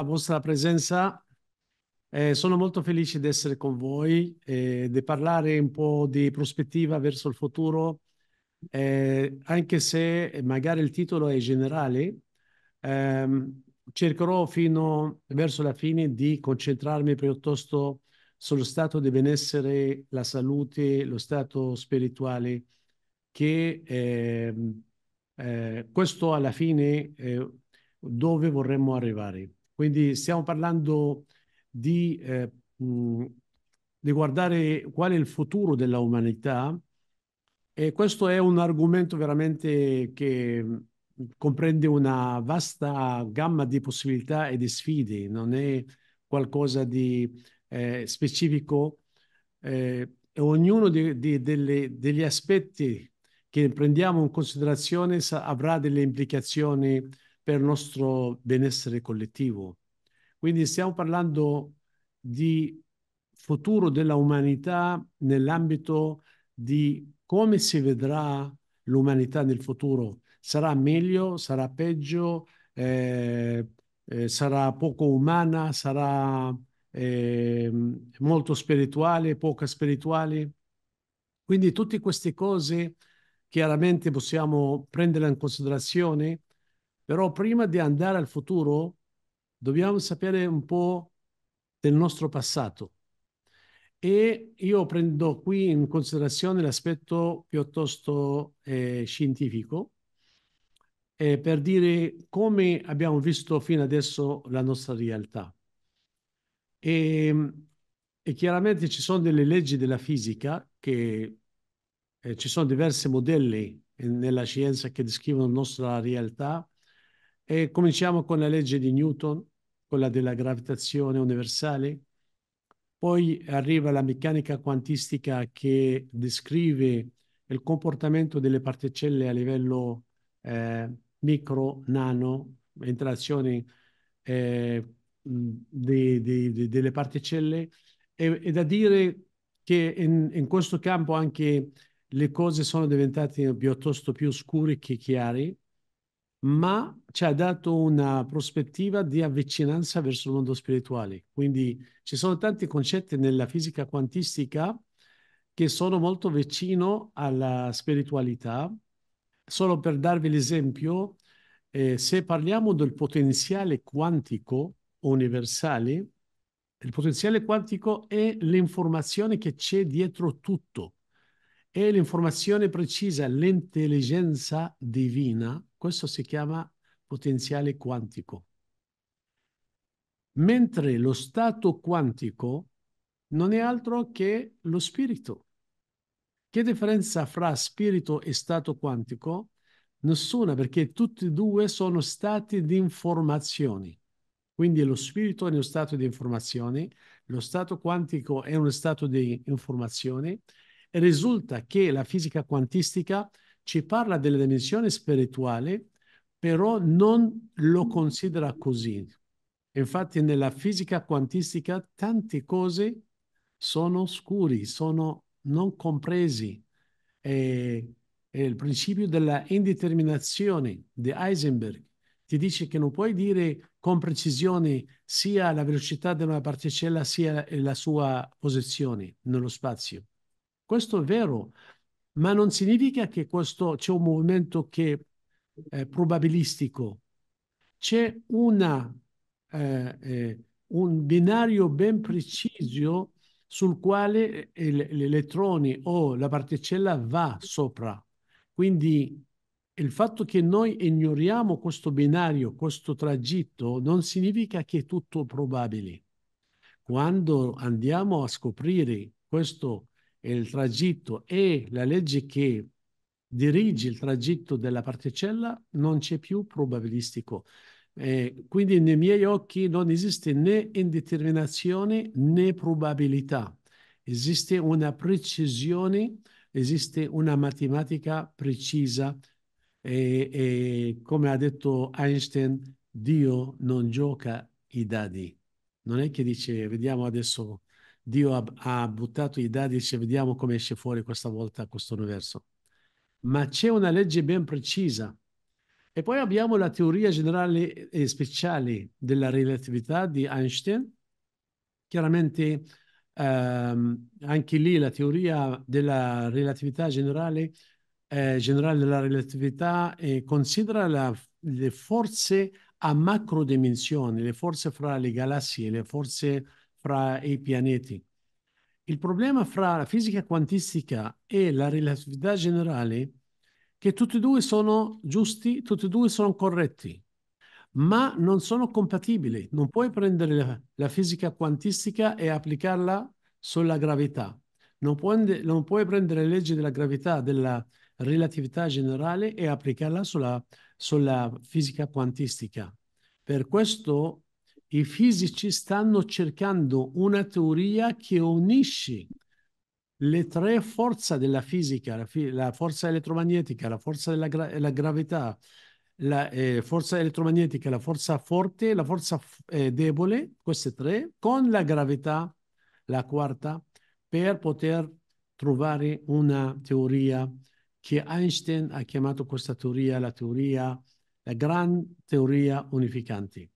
la vostra presenza. Eh, sono molto felice di essere con voi e di parlare un po' di prospettiva verso il futuro, eh, anche se magari il titolo è generale. Ehm, cercherò fino verso la fine di concentrarmi piuttosto sullo stato di benessere, la salute, lo stato spirituale, che ehm, eh, questo alla fine eh, dove vorremmo arrivare. Quindi stiamo parlando di, eh, di guardare qual è il futuro della umanità e questo è un argomento veramente che comprende una vasta gamma di possibilità e di sfide, non è qualcosa di eh, specifico. Eh, ognuno di, di, delle, degli aspetti che prendiamo in considerazione sa, avrà delle implicazioni per il nostro benessere collettivo. Quindi stiamo parlando di futuro della umanità nell'ambito di come si vedrà l'umanità nel futuro. Sarà meglio, sarà peggio, eh, eh, sarà poco umana, sarà eh, molto spirituale, poca spirituale. Quindi tutte queste cose chiaramente possiamo prendere in considerazione però prima di andare al futuro dobbiamo sapere un po' del nostro passato. E io prendo qui in considerazione l'aspetto piuttosto eh, scientifico eh, per dire come abbiamo visto fino adesso la nostra realtà. E, ehm, e chiaramente ci sono delle leggi della fisica che eh, ci sono diversi modelli eh, nella scienza che descrivono la nostra realtà e cominciamo con la legge di Newton, quella della gravitazione universale. Poi arriva la meccanica quantistica che descrive il comportamento delle particelle a livello eh, micro, nano, interazioni eh, delle particelle. E, e, da dire che in, in questo campo anche le cose sono diventate piuttosto più scure che chiare ma ci ha dato una prospettiva di avvicinanza verso il mondo spirituale. Quindi ci sono tanti concetti nella fisica quantistica che sono molto vicino alla spiritualità. Solo per darvi l'esempio, eh, se parliamo del potenziale quantico universale, il potenziale quantico è l'informazione che c'è dietro tutto, è l'informazione precisa, l'intelligenza divina questo si chiama potenziale quantico. Mentre lo stato quantico non è altro che lo spirito. Che differenza fra spirito e stato quantico? Nessuna, perché tutti e due sono stati di informazioni. Quindi lo spirito è uno stato di informazioni, lo stato quantico è uno stato di informazioni e risulta che la fisica quantistica ci parla della dimensione spirituale, però non lo considera così. Infatti nella fisica quantistica tante cose sono oscuri, sono non compresi. È, è il principio della indeterminazione di Heisenberg ti dice che non puoi dire con precisione sia la velocità di una particella sia la sua posizione nello spazio. Questo è vero, ma non significa che questo c'è un movimento che è eh, probabilistico, c'è una, eh, eh, un binario ben preciso sul quale eh, l'elettrone o la particella va sopra. Quindi il fatto che noi ignoriamo questo binario, questo tragitto, non significa che è tutto probabile. Quando andiamo a scoprire questo il tragitto e la legge che dirige il tragitto della particella non c'è più probabilistico. Eh, quindi nei miei occhi non esiste né indeterminazione né probabilità, esiste una precisione, esiste una matematica precisa e, e come ha detto Einstein, Dio non gioca i dadi. Non è che dice, vediamo adesso Dio ha, ha buttato i dadi e dice vediamo come esce fuori questa volta questo universo. Ma c'è una legge ben precisa. E poi abbiamo la teoria generale e speciale della relatività di Einstein. Chiaramente ehm, anche lì la teoria della relatività generale eh, generale della relatività eh, considera la, le forze a macro dimensioni, le forze fra le galassie, le forze fra i pianeti. Il problema fra la fisica quantistica e la relatività generale è che tutti e due sono giusti, tutti e due sono corretti, ma non sono compatibili. Non puoi prendere la, la fisica quantistica e applicarla sulla gravità. Non puoi, non puoi prendere le leggi della gravità, della relatività generale e applicarla sulla, sulla fisica quantistica. Per questo i fisici stanno cercando una teoria che unisce le tre forze della fisica, la, fi la forza elettromagnetica, la forza della gra la gravità, la eh, forza elettromagnetica, la forza forte, la forza eh, debole, queste tre, con la gravità, la quarta, per poter trovare una teoria che Einstein ha chiamato questa teoria la teoria, la gran teoria unificante.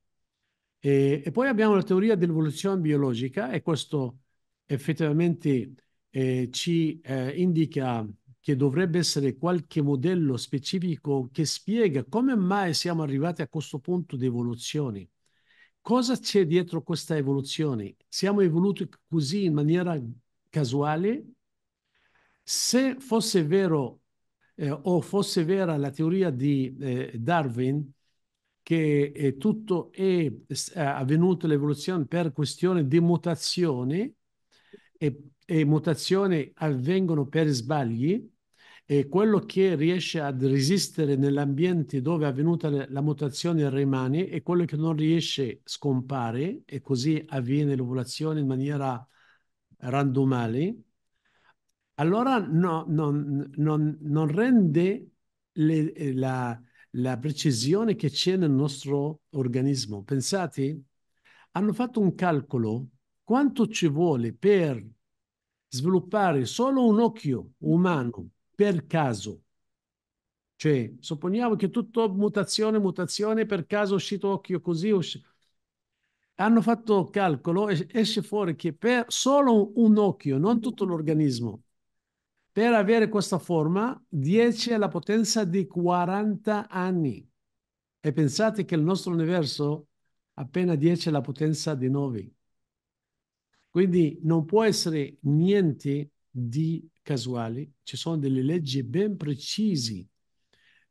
E, e poi abbiamo la teoria dell'evoluzione biologica e questo effettivamente eh, ci eh, indica che dovrebbe essere qualche modello specifico che spiega come mai siamo arrivati a questo punto di evoluzione. Cosa c'è dietro questa evoluzione? Siamo evoluti così in maniera casuale? Se fosse vero eh, o fosse vera la teoria di eh, Darwin, che è eh, tutto è eh, avvenuto l'evoluzione per questione di mutazioni e, e mutazioni avvengono per sbagli e quello che riesce ad resistere nell'ambiente dove è avvenuta la mutazione rimane e quello che non riesce scompare e così avviene l'ovulazione in maniera randomale, allora no, non, non, non rende le, la, la precisione che c'è nel nostro organismo. Pensate, hanno fatto un calcolo quanto ci vuole per sviluppare solo un occhio umano per caso. Cioè, supponiamo che tutto mutazione, mutazione, per caso è uscito occhio così, uscito hanno fatto calcolo, esce fuori che per solo un occhio, non tutto l'organismo, per avere questa forma 10 alla potenza di 40 anni. E pensate che il nostro universo appena 10 alla potenza di 9. Quindi non può essere niente di casuale, ci sono delle leggi ben precise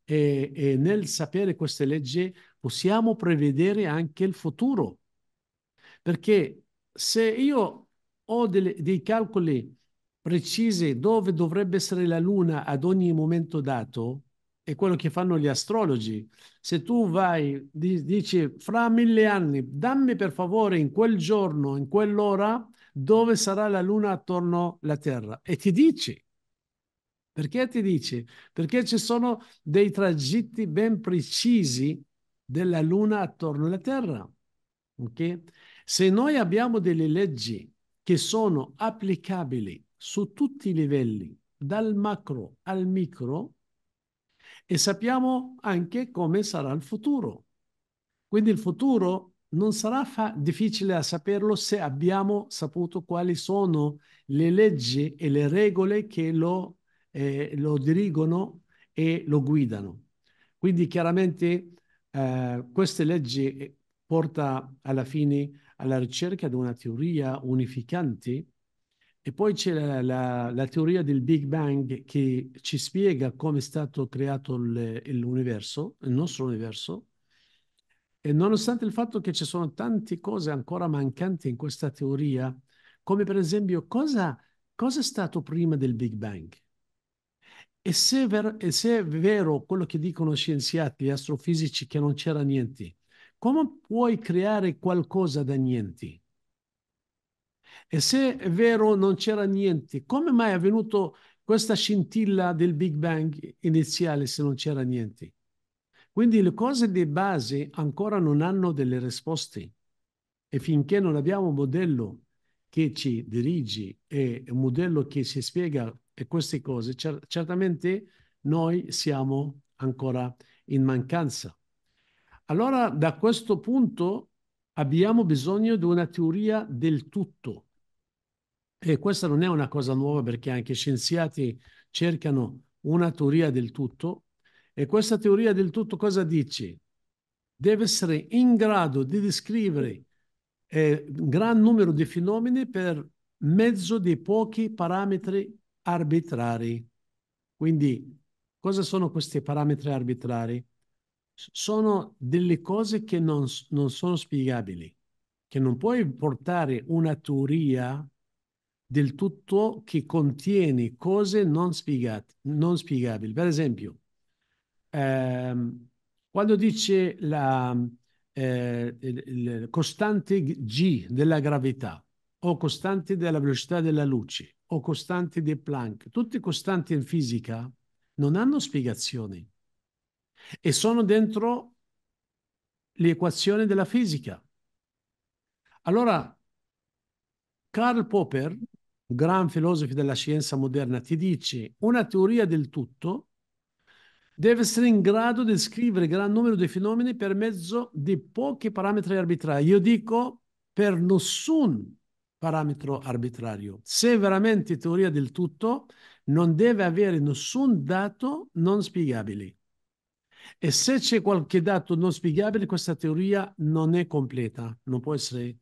e, e, nel sapere queste leggi possiamo prevedere anche il futuro. Perché se io ho delle, dei calcoli precise dove dovrebbe essere la luna ad ogni momento dato è quello che fanno gli astrologi. Se tu vai, dici fra mille anni, dammi per favore in quel giorno, in quell'ora, dove sarà la luna attorno alla Terra e ti dici. Perché ti dice? Perché ci sono dei tragitti ben precisi della Luna attorno alla Terra. Okay? Se noi abbiamo delle leggi che sono applicabili su tutti i livelli, dal macro al micro, e sappiamo anche come sarà il futuro. Quindi il futuro non sarà fa- difficile a saperlo se abbiamo saputo quali sono le leggi e le regole che lo, eh, lo dirigono e lo guidano. Quindi chiaramente eh, queste leggi eh, portano alla fine alla ricerca di una teoria unificante e poi c'è la, la, la, teoria del Big Bang che ci spiega come è stato creato l'universo, il nostro universo. E nonostante il fatto che ci sono tante cose ancora mancanti in questa teoria, come per esempio cosa, cosa è stato prima del Big Bang? E se, ver, e se è vero quello che dicono scienziati, astrofisici, che non c'era niente, come puoi creare qualcosa da niente? E se è vero non c'era niente, come mai è avvenuto questa scintilla del Big Bang iniziale se non c'era niente? Quindi le cose di base ancora non hanno delle risposte e finché non abbiamo un modello che ci dirigi e un modello che ci spiega queste cose, cer- certamente noi siamo ancora in mancanza. Allora da questo punto abbiamo bisogno di una teoria del tutto. E questa non è una cosa nuova perché anche scienziati cercano una teoria del tutto. E questa teoria del tutto cosa dice? Deve essere in grado di descrivere eh, un gran numero di fenomeni per mezzo di pochi parametri arbitrari. Quindi, cosa sono questi parametri arbitrari? sono delle cose che non, non sono spiegabili, che non puoi portare una teoria del tutto che contiene cose non, spiegate, non spiegabili. Per esempio, ehm, quando dice la eh, il, il costante G della gravità o costante della velocità della luce o costante di Planck, tutte costanti in fisica non hanno spiegazioni e sono dentro l'equazione della fisica. Allora, Karl Popper, gran filosofo della scienza moderna, ti dice una teoria del tutto deve essere in grado di descrivere gran numero di fenomeni per mezzo di pochi parametri arbitrari. Io dico per nessun parametro arbitrario. Se veramente teoria del tutto, non deve avere nessun dato non spiegabile. E se c'è qualche dato non spiegabile, questa teoria non è completa, non può essere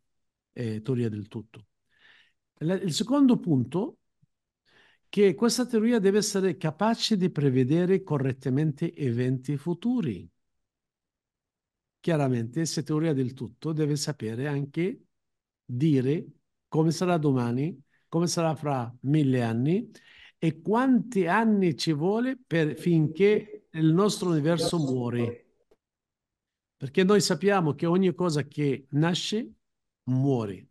eh, teoria del tutto. La, il secondo punto è che questa teoria deve essere capace di prevedere correttamente eventi futuri. Chiaramente, se teoria del tutto, deve sapere anche dire come sarà domani, come sarà fra mille anni e quanti anni ci vuole per, finché il nostro universo muore. Perché noi sappiamo che ogni cosa che nasce muore.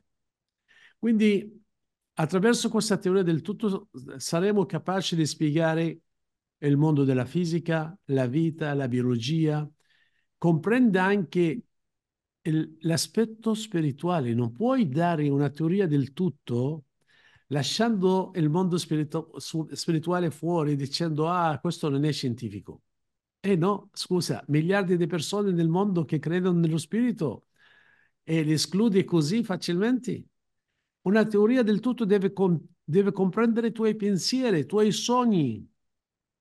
Quindi attraverso questa teoria del tutto saremo capaci di spiegare il mondo della fisica, la vita, la biologia, comprende anche l'aspetto spirituale. Non puoi dare una teoria del tutto lasciando il mondo spiritu- spirituale fuori dicendo ah questo non è scientifico. Eh no, scusa, miliardi di persone nel mondo che credono nello spirito e li escludi così facilmente. Una teoria del tutto deve, com- deve comprendere i tuoi pensieri, i tuoi sogni,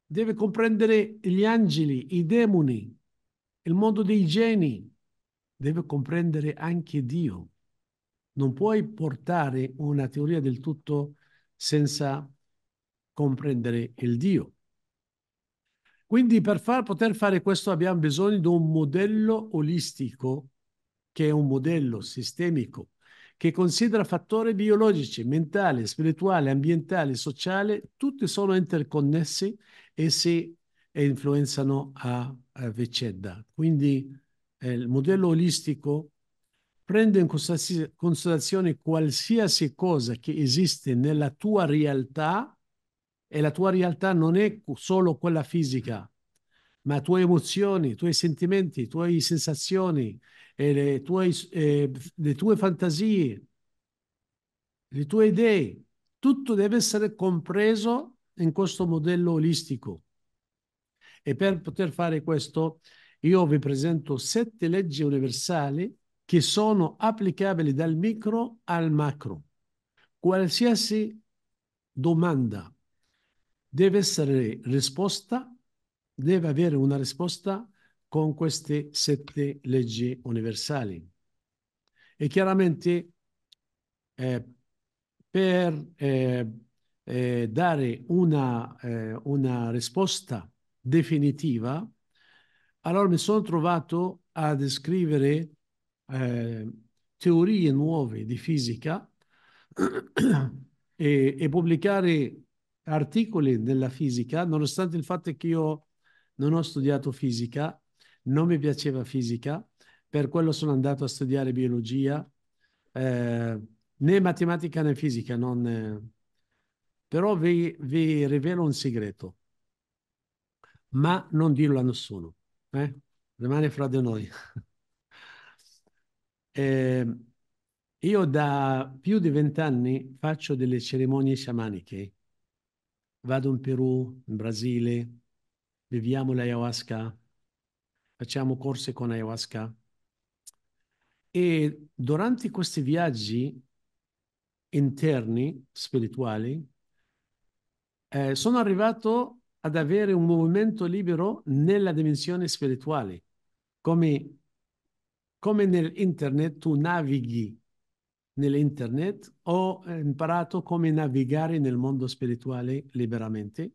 deve comprendere gli angeli, i demoni, il mondo dei geni, deve comprendere anche Dio. Non puoi portare una teoria del tutto senza comprendere il Dio. Quindi per far, poter fare questo abbiamo bisogno di un modello olistico, che è un modello sistemico, che considera fattori biologici, mentali, spirituali, ambientali, sociali, tutti sono interconnessi e si influenzano a, a vicenda. Quindi eh, il modello olistico prende in considerazione qualsiasi cosa che esiste nella tua realtà e la tua realtà non è solo quella fisica, ma le tue emozioni, i tuoi sentimenti, le tue sensazioni, le tue, eh, le tue fantasie, le tue idee, tutto deve essere compreso in questo modello olistico. E per poter fare questo, io vi presento sette leggi universali che sono applicabili dal micro al macro. Qualsiasi domanda, deve essere risposta, deve avere una risposta con queste sette leggi universali. E chiaramente eh, per eh, eh, dare una, eh, una risposta definitiva, allora mi sono trovato ad scrivere eh, teorie nuove di fisica e, e pubblicare articoli della fisica, nonostante il fatto che io non ho studiato fisica, non mi piaceva fisica, per quello sono andato a studiare biologia, eh, né matematica né fisica, non, eh. però vi, vi, rivelo un segreto, ma non dirlo a nessuno, eh? rimane fra di noi. Eh, io da più di vent'anni faccio delle cerimonie sciamaniche Vado in Perù, in Brasile, beviamo l'ayahuasca, facciamo corse con ayahuasca. E durante questi viaggi interni, spirituali, eh, sono arrivato ad avere un movimento libero nella dimensione spirituale, come, come nell'internet tu navighi nell'internet, ho eh, imparato come navigare nel mondo spirituale liberamente.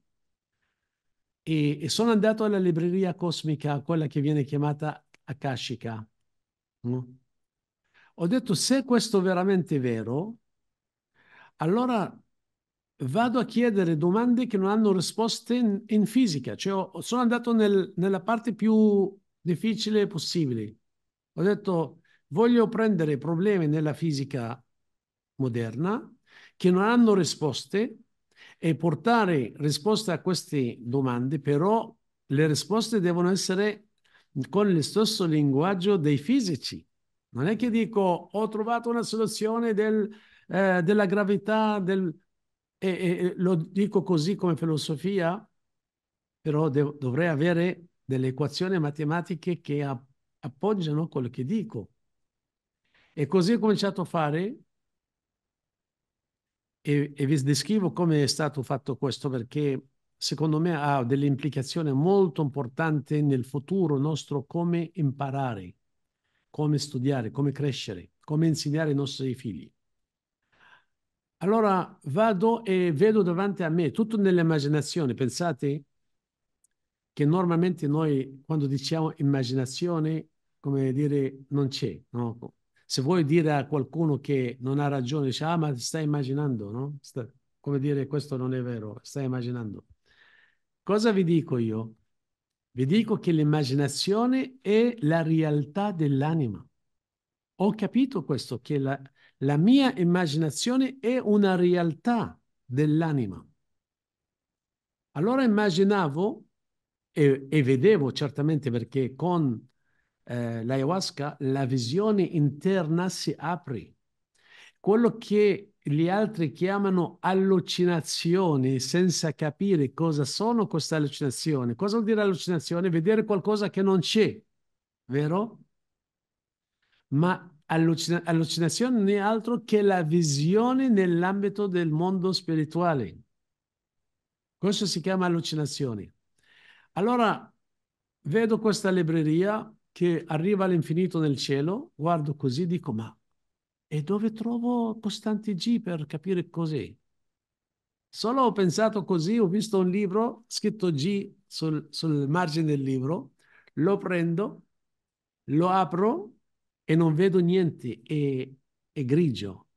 E, e, sono andato alla libreria cosmica, quella che viene chiamata Akashica. Mm? Ho detto, se questo è veramente vero, allora vado a chiedere domande che non hanno risposte in, in fisica. Cioè, ho, sono andato nel, nella parte più difficile possibile. Ho detto, voglio prendere problemi nella fisica moderna che non hanno risposte e portare risposte a queste domande, però le risposte devono essere con lo stesso linguaggio dei fisici. Non è che dico ho trovato una soluzione del, eh, della gravità, del... e, e, lo dico così come filosofia, però dovrei avere delle equazioni matematiche che appoggiano quello che dico. E così ho cominciato a fare e, e vi descrivo come è stato fatto questo perché secondo me ha delle implicazioni molto importanti nel futuro nostro come imparare, come studiare, come crescere, come insegnare ai nostri figli. Allora vado e vedo davanti a me, tutto nell'immaginazione, pensate che normalmente noi quando diciamo immaginazione, come dire, non c'è, no? se vuoi dire a qualcuno che non ha ragione, dice, ah, ma stai immaginando, no? Sta, come dire, questo non è vero, stai immaginando. Cosa vi dico io? Vi dico che l'immaginazione è la realtà dell'anima. Ho capito questo, che la, la mia immaginazione è una realtà dell'anima. Allora immaginavo e, e, vedevo certamente perché con eh, l'ayahuasca, la visione interna si apre. Quello che gli altri chiamano allucinazioni senza capire cosa sono queste allucinazioni. Cosa vuol dire allucinazione? Vedere qualcosa che non c'è, vero? Ma allucina- allucinazione non è altro che la visione nell'ambito del mondo spirituale. Questo si chiama allucinazione. Allora, vedo questa libreria, che arriva all'infinito nel cielo, guardo così e dico ma e dove trovo costante G per capire cos'è? Solo ho pensato così, ho visto un libro scritto G sul, sul margine del libro, lo prendo, lo apro e non vedo niente, è, è grigio.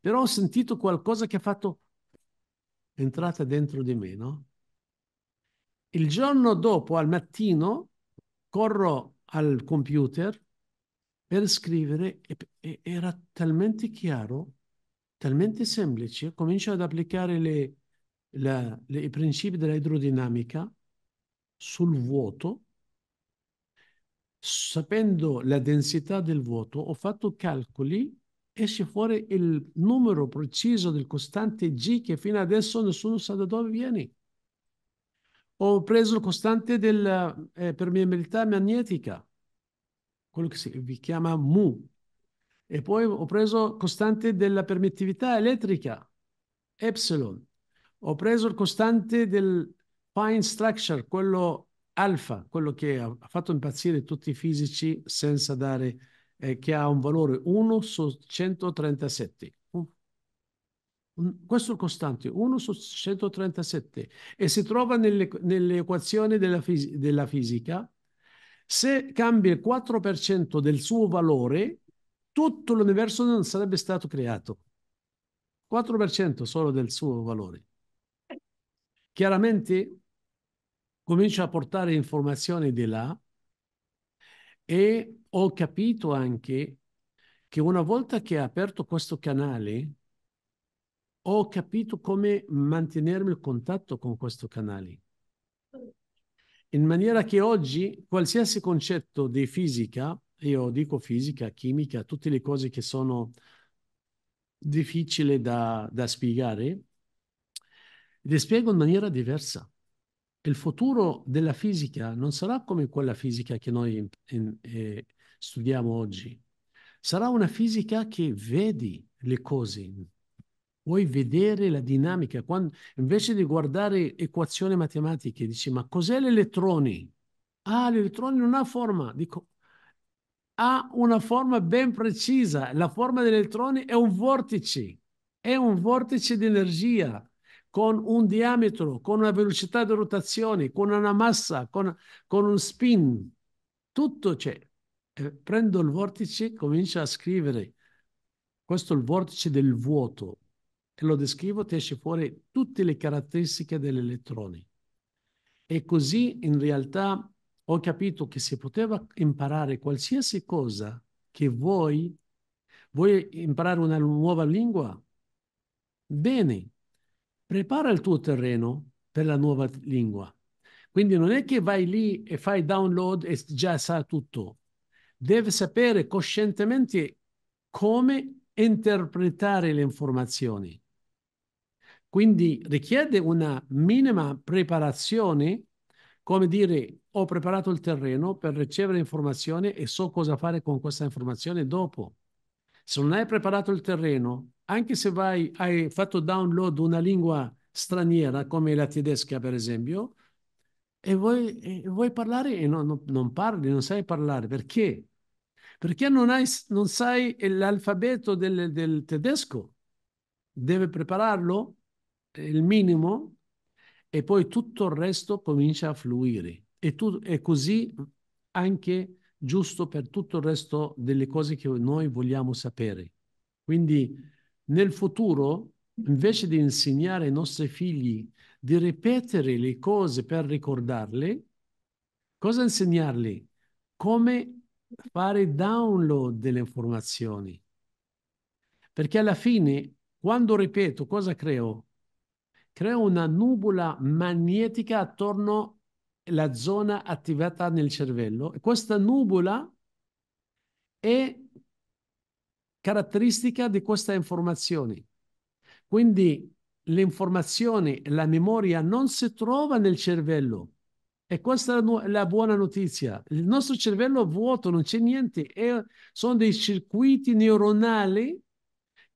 Però ho sentito qualcosa che ha fatto entrata dentro di me, no? Il giorno dopo, al mattino, corro al computer per scrivere e, era talmente chiaro, talmente semplice, comincio ad applicare le, la, le, i principi dell'idrodinamica sul vuoto. Sapendo la densità del vuoto, ho fatto calcoli, esce fuori il numero preciso del costante G che fino adesso nessuno sa da dove viene ho preso il costante della eh, permeabilità magnetica, quello che si chiama mu, e poi ho preso il costante della permittività elettrica, epsilon, ho preso il costante del fine structure, quello alfa, quello che ha fatto impazzire tutti i fisici senza dare, eh, che ha un valore 1 su 137 questo è il costante, 1 su 137, e si trova nelle, nelle equazioni della, fisi, della fisica. Se cambia il 4% del suo valore, tutto l'universo non sarebbe stato creato. 4% solo del suo valore. Chiaramente comincio a portare informazioni di là e ho capito anche che una volta che ha aperto questo canale, ho capito come mantenermi il contatto con questo canale. In maniera che oggi qualsiasi concetto di fisica, io dico fisica, chimica, tutte le cose che sono difficili da, da spiegare, le spiego in maniera diversa. Il futuro della fisica non sarà come quella fisica che noi in, in, eh, studiamo oggi. Sarà una fisica che vedi le cose, vuoi vedere la dinamica, Quando, invece di guardare equazioni matematiche, dici ma cos'è l'elettroni? Ah, l'elettroni non ha forma, dico ha una forma ben precisa, la forma degli è un vortice, è un vortice di energia con un diametro, con una velocità di rotazione, con una massa, con, con un spin, tutto c'è. Eh, prendo il vortice, comincio a scrivere. Questo è il vortice del vuoto, e lo descrivo, ti esce fuori tutte le caratteristiche degli elettroni. E così in realtà ho capito che se poteva imparare qualsiasi cosa che vuoi, vuoi imparare una nuova lingua, bene, prepara il tuo terreno per la nuova lingua. Quindi non è che vai lì e fai download e già sa tutto. Deve sapere coscientemente come interpretare le informazioni. Quindi richiede una minima preparazione, come dire ho preparato il terreno per ricevere informazioni e so cosa fare con questa informazione dopo. Se non hai preparato il terreno, anche se vai, hai fatto download una lingua straniera come la tedesca per esempio, e vuoi, e vuoi parlare e no, no, non parli, non sai parlare. Perché? Perché non, hai, non sai l'alfabeto del, del tedesco. Deve prepararlo il minimo e poi tutto il resto comincia a fluire. E tu, è così anche giusto per tutto il resto delle cose che noi vogliamo sapere. Quindi nel futuro, invece di insegnare ai nostri figli di ripetere le cose per ricordarle, cosa insegnarle? Come fare download delle informazioni. Perché alla fine, quando ripeto, cosa creo? crea una nuvola magnetica attorno alla zona attivata nel cervello. E questa nuvola è caratteristica di questa informazione. Quindi l'informazione, la memoria non si trova nel cervello. E questa è la buona notizia. Il nostro cervello è vuoto, non c'è niente. E sono dei circuiti neuronali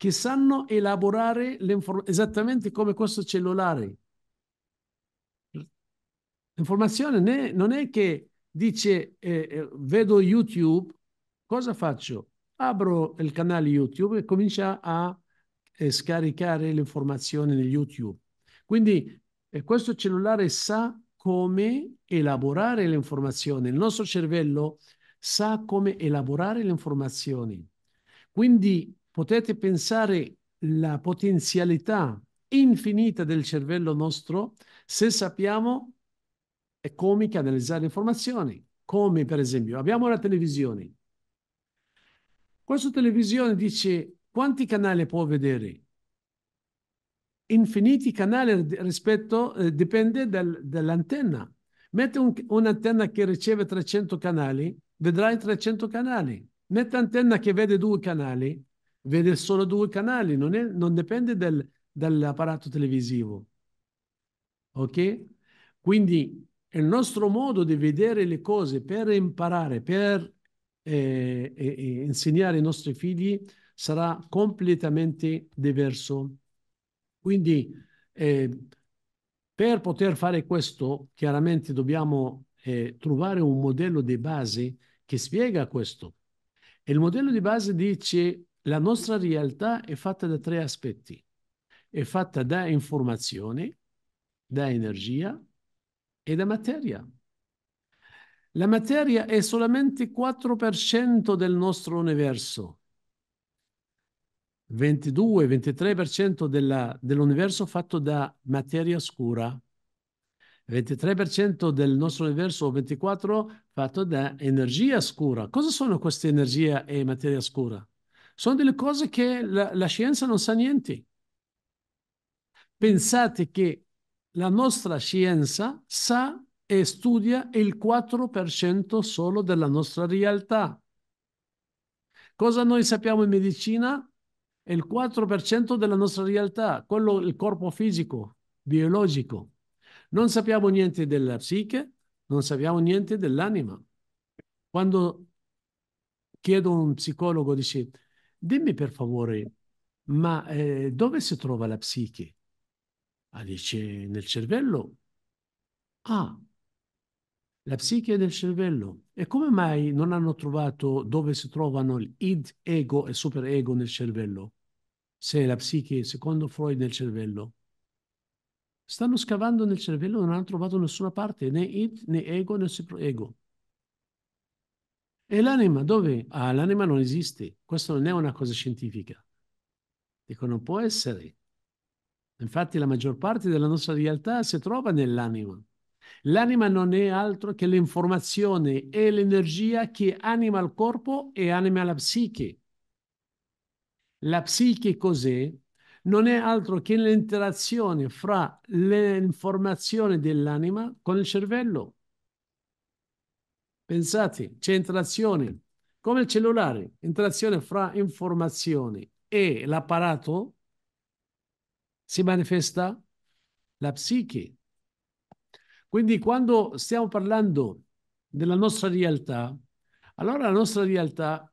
che sanno elaborare le informazioni esattamente come questo cellulare. L'informazione non è che dice eh, eh, vedo YouTube, cosa faccio? Apro il canale YouTube e comincia a eh, scaricare le informazioni nel YouTube. Quindi eh, questo cellulare sa come elaborare le informazioni, il nostro cervello sa come elaborare le informazioni. Quindi potete pensare la potenzialità infinita del cervello nostro se sappiamo come canalizzare le informazioni, come per esempio abbiamo la televisione. Questa televisione dice quanti canali può vedere? Infiniti canali rispetto, eh, dipende dal, dall'antenna. Mette un, un'antenna che riceve 300 canali, vedrai 300 canali. Mette un'antenna che vede due canali, vede solo due canali, non, è, non dipende del, dall'apparato televisivo. Ok? Quindi il nostro modo di vedere le cose per imparare, per eh, eh, insegnare ai nostri figli sarà completamente diverso. Quindi eh, per poter fare questo, chiaramente dobbiamo eh, trovare un modello di base che spiega questo. E il modello di base dice la nostra realtà è fatta da tre aspetti. È fatta da informazione, da energia e da materia. La materia è solamente 4% del nostro universo. 22-23% della, dell'universo fatto da materia scura, 23% del nostro universo, 24% fatto da energia scura. Cosa sono queste energie e materia scura? Sono delle cose che la, la scienza non sa niente. Pensate che la nostra scienza sa e studia il 4% solo della nostra realtà. Cosa noi sappiamo in medicina? Il 4% della nostra realtà, quello il corpo fisico, biologico. Non sappiamo niente della psiche, non sappiamo niente dell'anima. Quando chiedo a un psicologo, dice, dimmi per favore, ma eh, dove si trova la psiche? Ah, nel cervello. Ah, la psiche nel cervello. E come mai non hanno trovato dove si trovano l'id, ego e superego nel cervello? Se la psiche, secondo Freud, nel cervello. Stanno scavando nel cervello, e non hanno trovato nessuna parte, né id, né ego, né superego. E l'anima dove? Ah, l'anima non esiste. Questo non è una cosa scientifica. Dico, non può essere. Infatti la maggior parte della nostra realtà si trova nell'anima. L'anima non è altro che l'informazione e l'energia che anima il corpo e anima la psiche. La psiche cos'è? Non è altro che l'interazione fra l'informazione dell'anima con il cervello. Pensate, c'è interazione, come il cellulare, interazione fra informazioni e l'apparato si manifesta la psiche. Quindi quando stiamo parlando della nostra realtà, allora la nostra realtà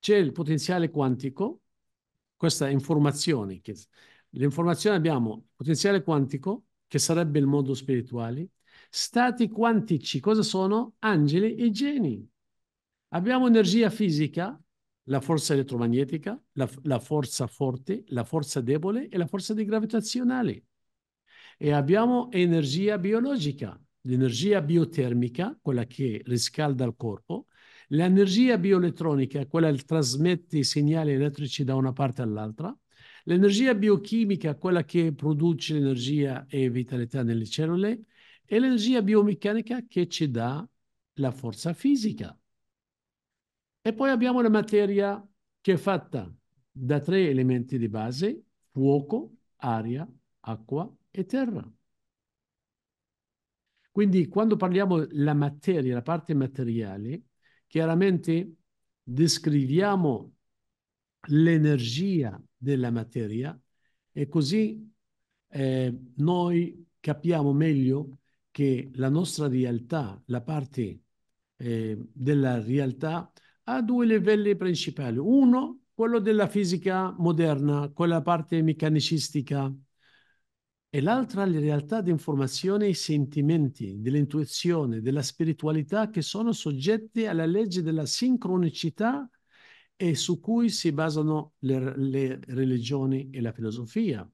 c'è il potenziale quantico, questa informazione, che, l'informazione abbiamo potenziale quantico, che sarebbe il mondo spirituale, Stati quantici, cosa sono? Angeli e geni. Abbiamo energia fisica, la forza elettromagnetica, la, la forza forte, la forza debole e la forza di gravitazionale. E abbiamo energia biologica, l'energia biotermica, quella che riscalda il corpo, l'energia bioelettronica, quella che trasmette i segnali elettrici da una parte all'altra, l'energia biochimica, quella che produce energia e vitalità nelle cellule, l'energia biomeccanica che ci dà la forza fisica. E poi abbiamo la materia che è fatta da tre elementi di base, fuoco, aria, acqua e terra. Quindi quando parliamo della materia, la parte materiale, chiaramente descriviamo l'energia della materia e così eh, noi capiamo meglio che la nostra realtà, la parte eh, della realtà, ha due livelli principali. Uno, quello della fisica moderna, quella parte meccanicistica, e l'altra le realtà di informazione i sentimenti, dell'intuizione, della spiritualità che sono soggetti alla legge della sincronicità e su cui si basano le, le religioni e la filosofia.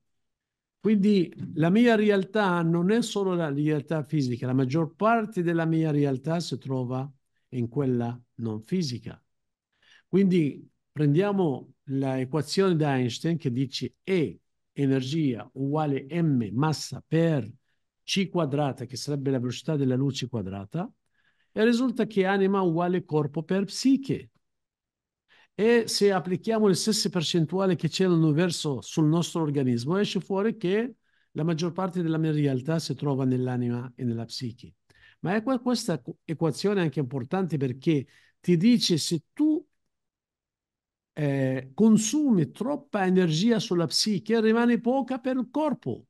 Quindi la mia realtà non è solo la realtà fisica, la maggior parte della mia realtà si trova in quella non fisica. Quindi prendiamo l'equazione di Einstein che dice E energia uguale m massa per c quadrata, che sarebbe la velocità della luce quadrata, e risulta che anima uguale corpo per psiche e se applichiamo le stesse percentuali che c'erano verso sul nostro organismo, esce fuori che la maggior parte della mia realtà si trova nell'anima e nella psiche. Ma è questa equazione anche importante perché ti dice se tu eh, consumi troppa energia sulla psiche, rimane poca per il corpo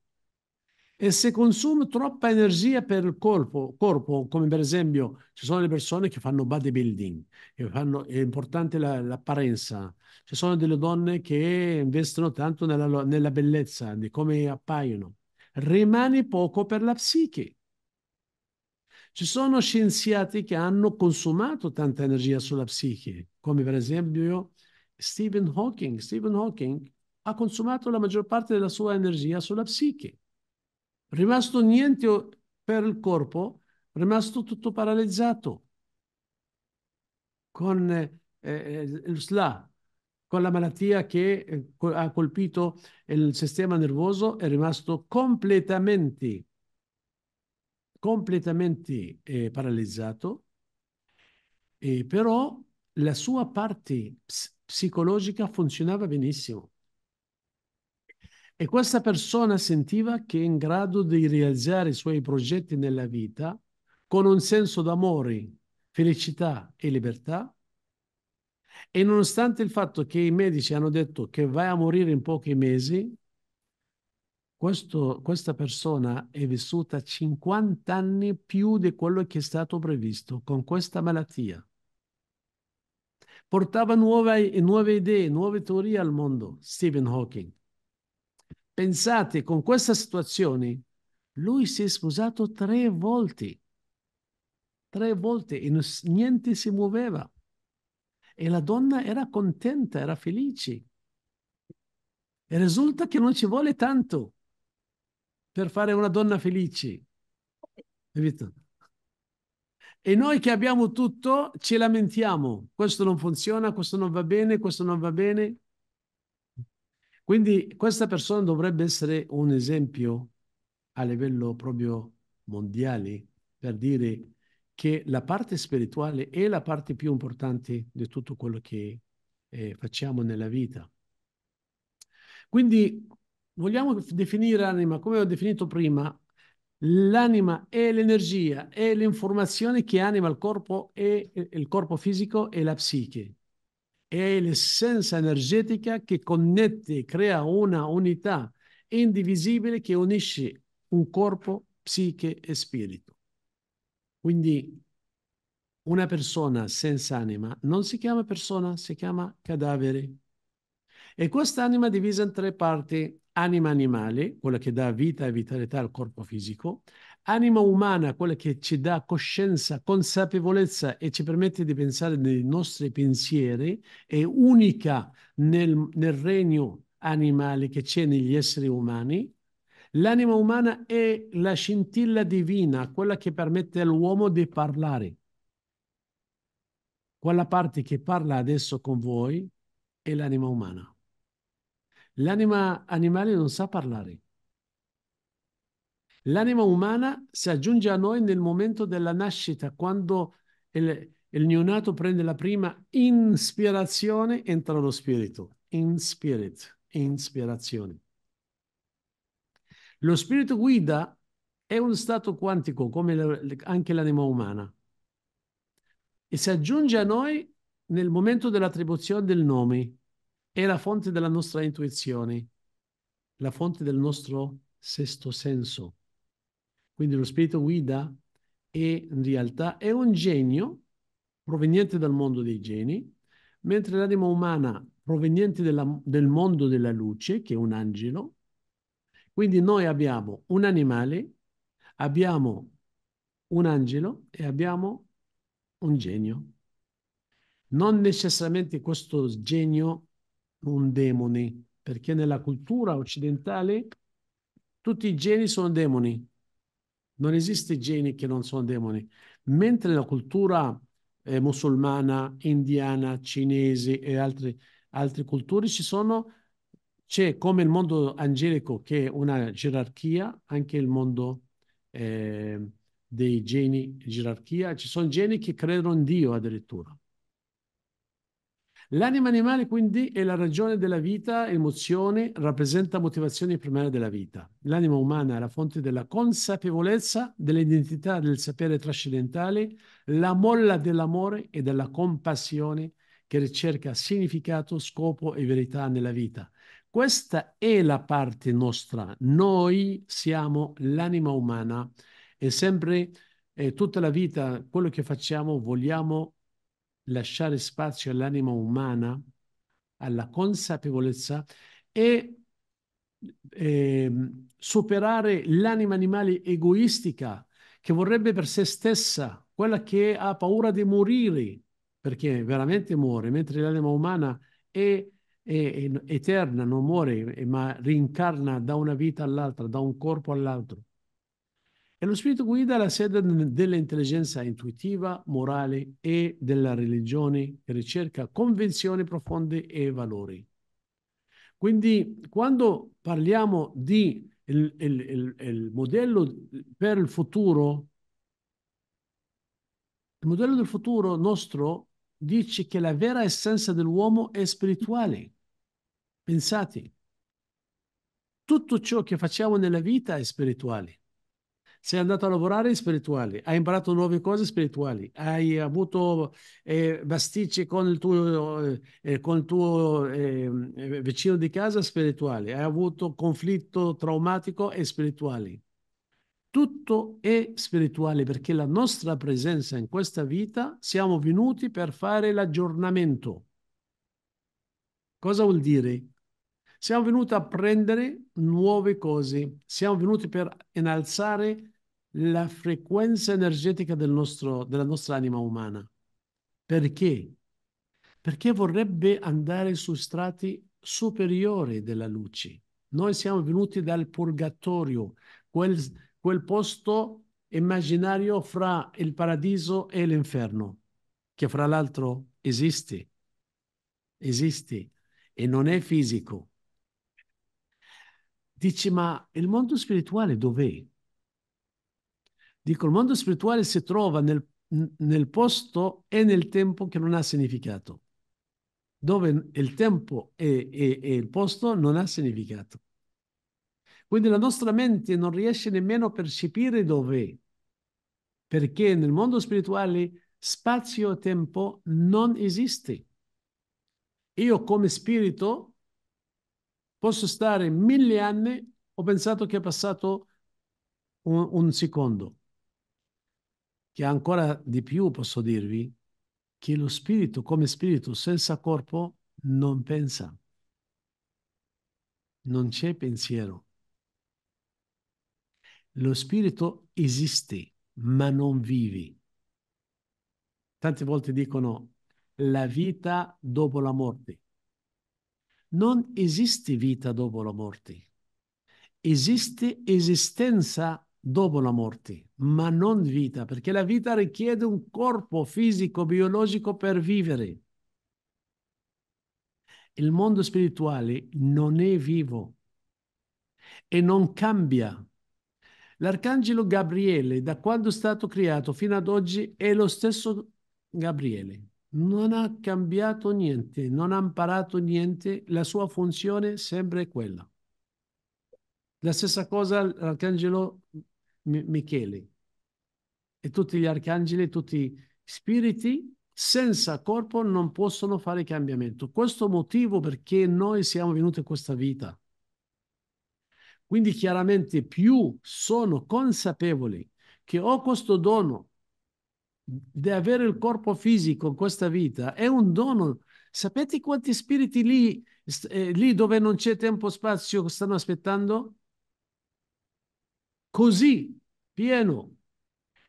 e se consumi troppa energia per il corpo, corpo, come per esempio ci sono le persone che fanno bodybuilding, che fanno, è importante la, l'apparenza, ci sono delle donne che investono tanto nella, nella bellezza, di come appaiono, rimane poco per la psiche. Ci sono scienziati che hanno consumato tanta energia sulla psiche, come per esempio Stephen Hawking. Stephen Hawking ha consumato la maggior parte della sua energia sulla psiche rimasto niente per il corpo, rimasto tutto paralizzato con eh, eh il SLA, con la malattia che eh, ha colpito il sistema nervoso, è rimasto completamente, completamente eh, paralizzato, e però la sua parte ps- psicologica funzionava benissimo. E questa persona sentiva che è in grado di realizzare i suoi progetti nella vita con un senso d'amore, felicità e libertà. E nonostante il fatto che i medici hanno detto che vai a morire in pochi mesi, questo, questa persona è vissuta 50 anni più di quello che è stato previsto con questa malattia. Portava nuove, nuove idee, nuove teorie al mondo, Stephen Hawking Pensate, con questa situazione, lui si è sposato tre volte. Tre volte e niente si muoveva. E la donna era contenta, era felice. E risulta che non ci vuole tanto per fare una donna felice. Capito? E noi che abbiamo tutto ci lamentiamo, questo non funziona, questo non va bene, questo non va bene. Quindi questa persona dovrebbe essere un esempio a livello proprio mondiale per dire che la parte spirituale è la parte più importante di tutto quello che eh, facciamo nella vita. Quindi vogliamo definire anima, come ho definito prima, l'anima è l'energia, è l'informazione che anima il corpo, e il corpo fisico e la psiche è l'essenza energetica che connette, crea una unità indivisibile che unisce un corpo, psiche e spirito. Quindi una persona senza anima non si chiama persona, si chiama cadavere. E quest'anima è divisa in tre parti, anima animale, quella che dà vita e vitalità al corpo fisico, anima umana, quella che ci dà coscienza, consapevolezza e ci permette di pensare nei nostri pensieri, è unica nel, nel regno animale che c'è negli esseri umani. L'anima umana è la scintilla divina, quella che permette all'uomo di parlare. Quella parte che parla adesso con voi è l'anima umana. L'anima animale non sa parlare L'anima umana si aggiunge a noi nel momento della nascita, quando il, il neonato prende la prima ispirazione, entra lo spirito. In spirit, ispirazione. Lo spirito guida è un stato quantico, come le, anche l'anima umana, e si aggiunge a noi nel momento dell'attribuzione del nome. È la fonte della nostra intuizione, la fonte del nostro sesto senso quindi lo spirito guida è in realtà è un genio proveniente dal mondo dei geni, mentre l'anima umana proveniente della, del mondo della luce, che è un angelo. Quindi noi abbiamo un animale, abbiamo un angelo e abbiamo un genio. Non necessariamente questo genio un demone, perché nella cultura occidentale tutti i geni sono demoni, non esiste geni che non sono demoni. Mentre nella cultura eh, musulmana, indiana, cinese e altri, altre culture ci sono, c'è come il mondo angelico che è una gerarchia, anche il mondo eh, dei geni gerarchia, ci sono geni che credono in Dio addirittura. L'anima animale quindi è la ragione della vita, emozione, rappresenta motivazione primaria della vita. L'anima umana è la fonte della consapevolezza, dell'identità, del sapere trascendentale, la molla dell'amore e della compassione che ricerca significato, scopo e verità nella vita. Questa è la parte nostra. Noi siamo l'anima umana e sempre eh, tutta la vita quello che facciamo vogliamo lasciare spazio all'anima umana, alla consapevolezza e eh, superare l'anima animale egoistica che vorrebbe per se stessa, quella che ha paura di morire, perché veramente muore, mentre l'anima umana è, è, è eterna, non muore, ma rincarna da una vita all'altra, da un corpo all'altro. E lo spirito guida la sede dell'intelligenza intuitiva, morale e della religione che ricerca convenzioni profonde e valori. Quindi quando parliamo di il, il, il, il modello per il futuro, il modello del futuro nostro dice che la vera essenza dell'uomo è spirituale. Pensate, tutto ciò che facciamo nella vita è spirituale sei andato a lavorare in spirituali, hai imparato nuove cose spirituali, hai avuto eh, pasticci con il tuo, eh, eh con il tuo ehm, eh, vicino di casa spirituali, hai avuto conflitto traumatico e spirituali. Tutto è spirituale perché la nostra presenza in questa vita siamo venuti per fare l'aggiornamento. Cosa vuol dire? Siamo venuti a prendere nuove cose, siamo venuti per innalzare la frequenza energetica del nostro, della nostra anima umana. Perché? Perché vorrebbe andare su strati superiori della luce. Noi siamo venuti dal purgatorio, quel, quel posto immaginario fra il paradiso e l'inferno, che fra l'altro esiste, esiste e non è fisico. Dici, ma il mondo spirituale dov'è? Dico, il mondo spirituale si trova nel, nel posto e nel tempo che non ha significato, dove il tempo e, e, e il posto non ha significato. Quindi la nostra mente non riesce nemmeno a percepire dov'è, perché nel mondo spirituale spazio e tempo non esiste. Io come spirito posso stare mille anni, ho pensato che è passato un, un secondo che ancora di più posso dirvi che lo spirito come spirito senza corpo non pensa, non c'è pensiero. Lo spirito esiste, ma non vive. Tante volte dicono la vita dopo la morte. Non esiste vita dopo la morte, esiste esistenza dopo la morte, ma non vita, perché la vita richiede un corpo fisico, biologico per vivere. Il mondo spirituale non è vivo e non cambia. L'arcangelo Gabriele, da quando è stato creato fino ad oggi, è lo stesso Gabriele. Non ha cambiato niente, non ha imparato niente, la sua funzione sempre è quella. La stessa cosa l'arcangelo Michele e tutti gli arcangeli, tutti gli spiriti senza corpo non possono fare cambiamento. Questo motivo perché noi siamo venuti in questa vita. Quindi chiaramente più sono consapevoli che ho questo dono di avere il corpo fisico in questa vita, è un dono. Sapete quanti spiriti lì, eh, lì dove non c'è tempo e spazio stanno aspettando? così pieno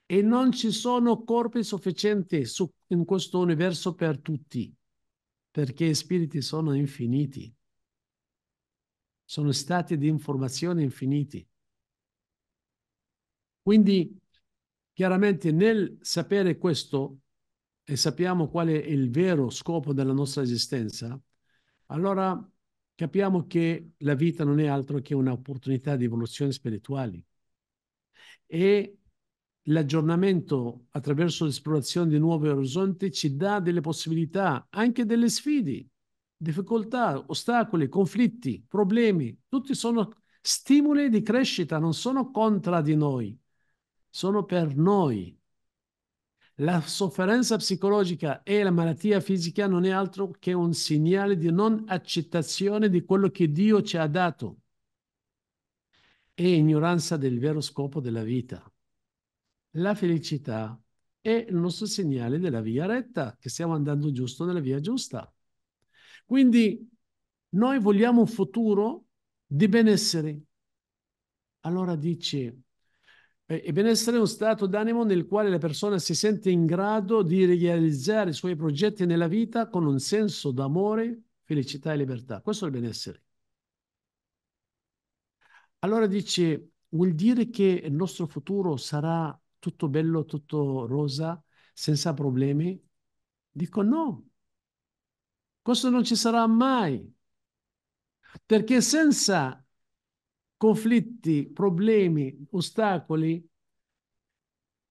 e non ci sono corpi sufficienti su, in questo universo per tutti, perché i spiriti sono infiniti, sono stati di informazione infiniti. Quindi, chiaramente, nel sapere questo e sappiamo qual è il vero scopo della nostra esistenza, allora capiamo che la vita non è altro che un'opportunità di evoluzione spirituale e l'aggiornamento attraverso l'esplorazione di nuovi orizzonti ci dà delle possibilità, anche delle sfide, difficoltà, ostacoli, conflitti, problemi, tutti sono stimoli di crescita, non sono contro di noi, sono per noi. La sofferenza psicologica e la malattia fisica non è altro che un segnale di non accettazione di quello che Dio ci ha dato e ignoranza del vero scopo della vita. La felicità è il nostro segnale della via retta, che stiamo andando giusto nella via giusta. Quindi noi vogliamo un futuro di benessere. Allora dice, e benessere è uno stato d'animo nel quale la persona si sente in grado di realizzare i suoi progetti nella vita con un senso d'amore, felicità e libertà. Questo è il benessere. Allora dice, vuol dire che il nostro futuro sarà tutto bello, tutto rosa, senza problemi? Dico no. Questo non ci sarà mai. Perché senza conflitti, problemi, ostacoli,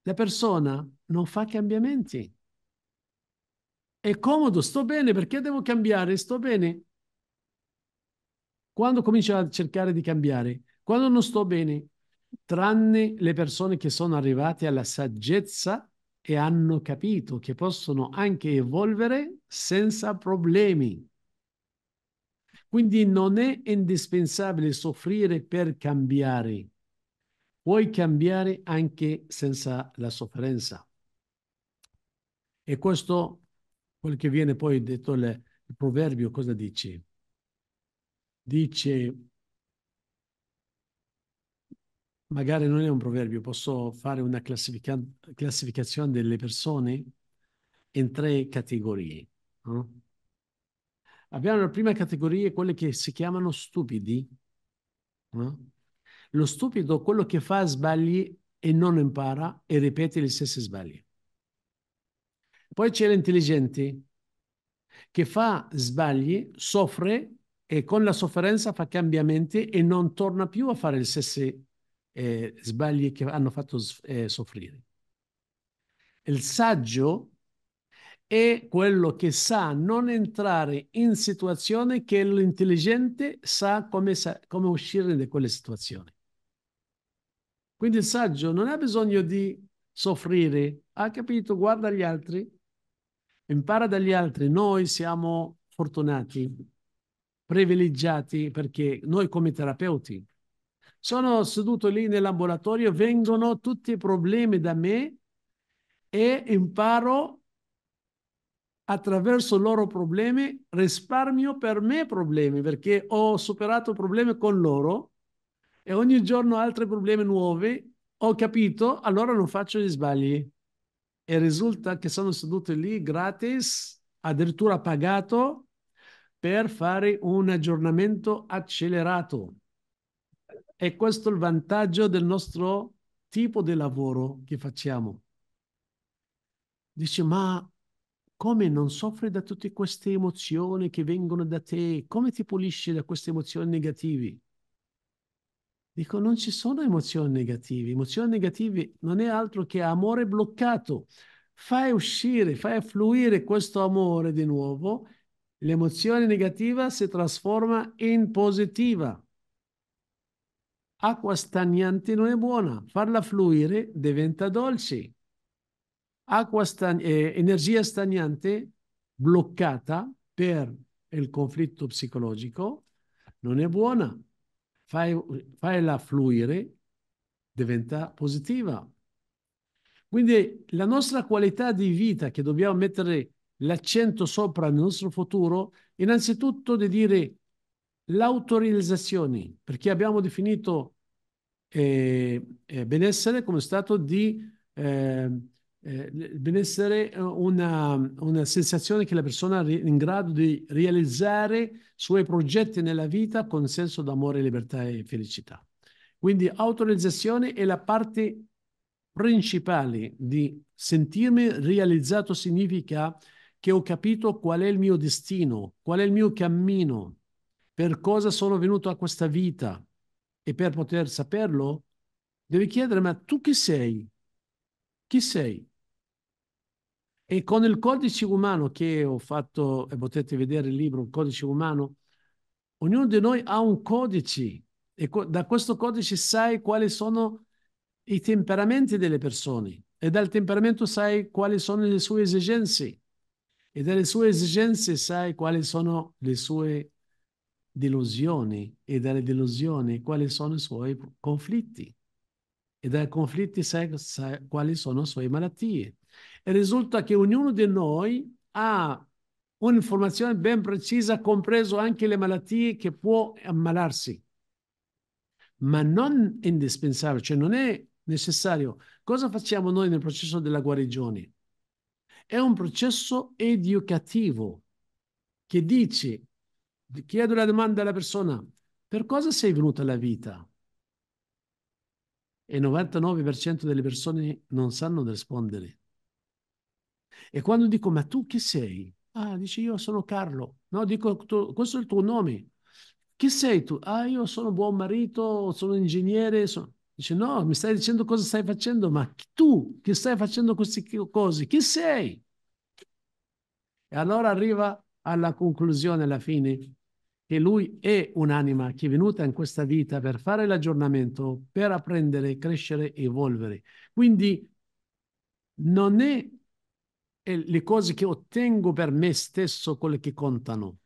la persona non fa cambiamenti. È comodo, sto bene, perché devo cambiare? Sto bene. Quando comincio a cercare di cambiare, quando non sto bene, tranne le persone che sono arrivate alla saggezza e hanno capito che possono anche evolvere senza problemi. Quindi non è indispensabile soffrire per cambiare. Puoi cambiare anche senza la sofferenza. E questo, quel che viene poi detto il proverbio, cosa dice? Dice magari non è un proverbio, posso fare una classifica classificazione delle persone in tre categorie. Eh? Abbiamo la prima categoria, quelle che si chiamano stupidi. Eh? Lo stupido, quello che fa sbagli e non impara e ripete gli stessi sbagli. Poi c'è l'intelligente che fa sbagli, soffre e con la sofferenza fa cambiamenti e non torna più a fare gli stessi sbagli eh, sbagli che hanno fatto eh, soffrire. Il saggio è quello che sa non entrare in situazioni che l'intelligente sa come, sa come uscire da quelle situazioni. Quindi il saggio non ha bisogno di soffrire, ha capito, guarda gli altri, impara dagli altri. Noi siamo fortunati, privilegiati perché noi come terapeuti sono seduto lì nell'ambulatorio, vengono tutti i problemi da me e imparo attraverso loro problemi, risparmio per me problemi, perché ho superato problemi con loro e ogni giorno altri problemi nuovi, ho capito, allora non faccio gli sbagli. E risulta che sono seduto lì gratis, addirittura pagato, per fare un aggiornamento accelerato. E questo è il vantaggio del nostro tipo di lavoro che facciamo. Dice, ma come non soffri da tutte queste emozioni che vengono da te? Come ti pulisci da queste emozioni negative? Dico, non ci sono emozioni negative. Emozioni negative non è altro che amore bloccato. Fai uscire, fai affluire questo amore di nuovo. L'emozione negativa si trasforma in positiva. Acqua stagnante non è buona, farla fluire diventa dolce. Stag eh, energia stagnante bloccata per il conflitto psicologico non è buona. Fai, la fluire, diventa positiva. Quindi la nostra qualità di vita che dobbiamo mettere l'accento sopra nel nostro futuro, innanzitutto di dire l'autorizzazione, perché abbiamo definito eh, benessere come stato di ehm, eh, benessere eh, una, una, sensazione che la persona è in grado di realizzare i suoi progetti nella vita con senso d'amore, libertà e felicità. Quindi autorizzazione è la parte principale di sentirmi realizzato significa che ho capito qual è il mio destino, qual è il mio cammino, per cosa sono venuto a questa vita, e per poter saperlo, devi chiedere, ma tu chi sei? Chi sei? E con il codice umano che ho fatto, e potete vedere il libro, il codice umano, ognuno di noi ha un codice e da questo codice sai quali sono i temperamenti delle persone e dal temperamento sai quali sono le sue esigenze e dalle sue esigenze sai quali sono le sue delusioni e dalle delusioni quali sono i suoi conflitti e dai conflitti sa, sa quali sono le sue malattie. E risulta che ognuno di noi ha un'informazione ben precisa, compreso anche le malattie che può ammalarsi, ma non è indispensabile, cioè non è necessario. Cosa facciamo noi nel processo della guarigione? È un processo educativo che dice chiedo la domanda alla persona, per cosa sei venuta alla vita? E il 99% delle persone non sanno rispondere. E quando dico, ma tu chi sei? Ah, dici, io sono Carlo. No, dico, tu, questo è il tuo nome. Chi sei tu? Ah, io sono buon marito, sono ingegnere. Sono... Dice, no, mi stai dicendo cosa stai facendo, ma tu che stai facendo queste cose, chi sei? E allora arriva alla conclusione, alla fine, che lui è un'anima che è venuta in questa vita per fare l'aggiornamento, per apprendere, crescere, evolvere. Quindi non è le cose che ottengo per me stesso quelle che contano,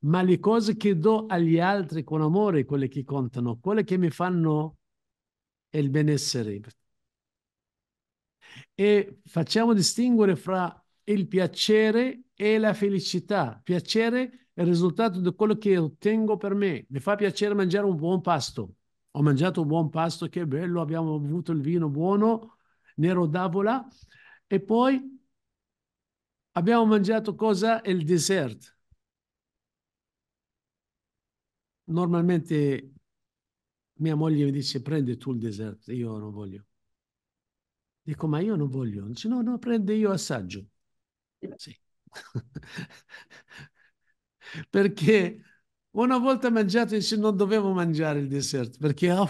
ma le cose che do agli altri con amore quelle che contano, quelle che mi fanno il benessere. E facciamo distinguere fra il piacere e la felicità. Piacere è il risultato di quello che ottengo per me. Mi fa piacere mangiare un buon pasto. Ho mangiato un buon pasto, che bello, abbiamo avuto il vino buono, nero d'avola. E poi abbiamo mangiato cosa? Il dessert. Normalmente mia moglie mi dice prendi tu il dessert, io non voglio. Dico ma io non voglio. Dice no, no, prende io assaggio. Sì. perché una volta mangiato dice non dovevo mangiare il dessert perché oh,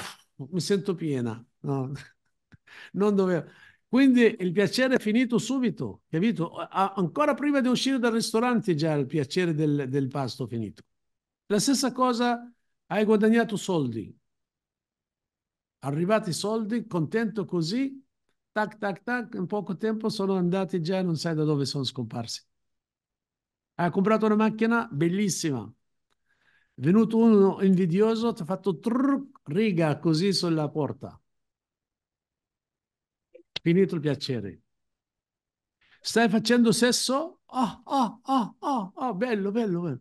mi sento piena. No. non dovevo. Quindi il piacere è finito subito, capito? Ancora prima di uscire dal ristorante già il piacere del, del pasto finito. La stessa cosa, hai guadagnato soldi. Arrivati i soldi, contento così, tac, tac, tac, in poco tempo sono andati già e non sai da dove sono scomparsi. Ha comprato una macchina bellissima, è venuto uno invidioso, ti ha fatto truc, riga così sulla porta. Finito il piacere. Stai facendo sesso? Oh, oh, oh, oh, oh, bello, bello, bello.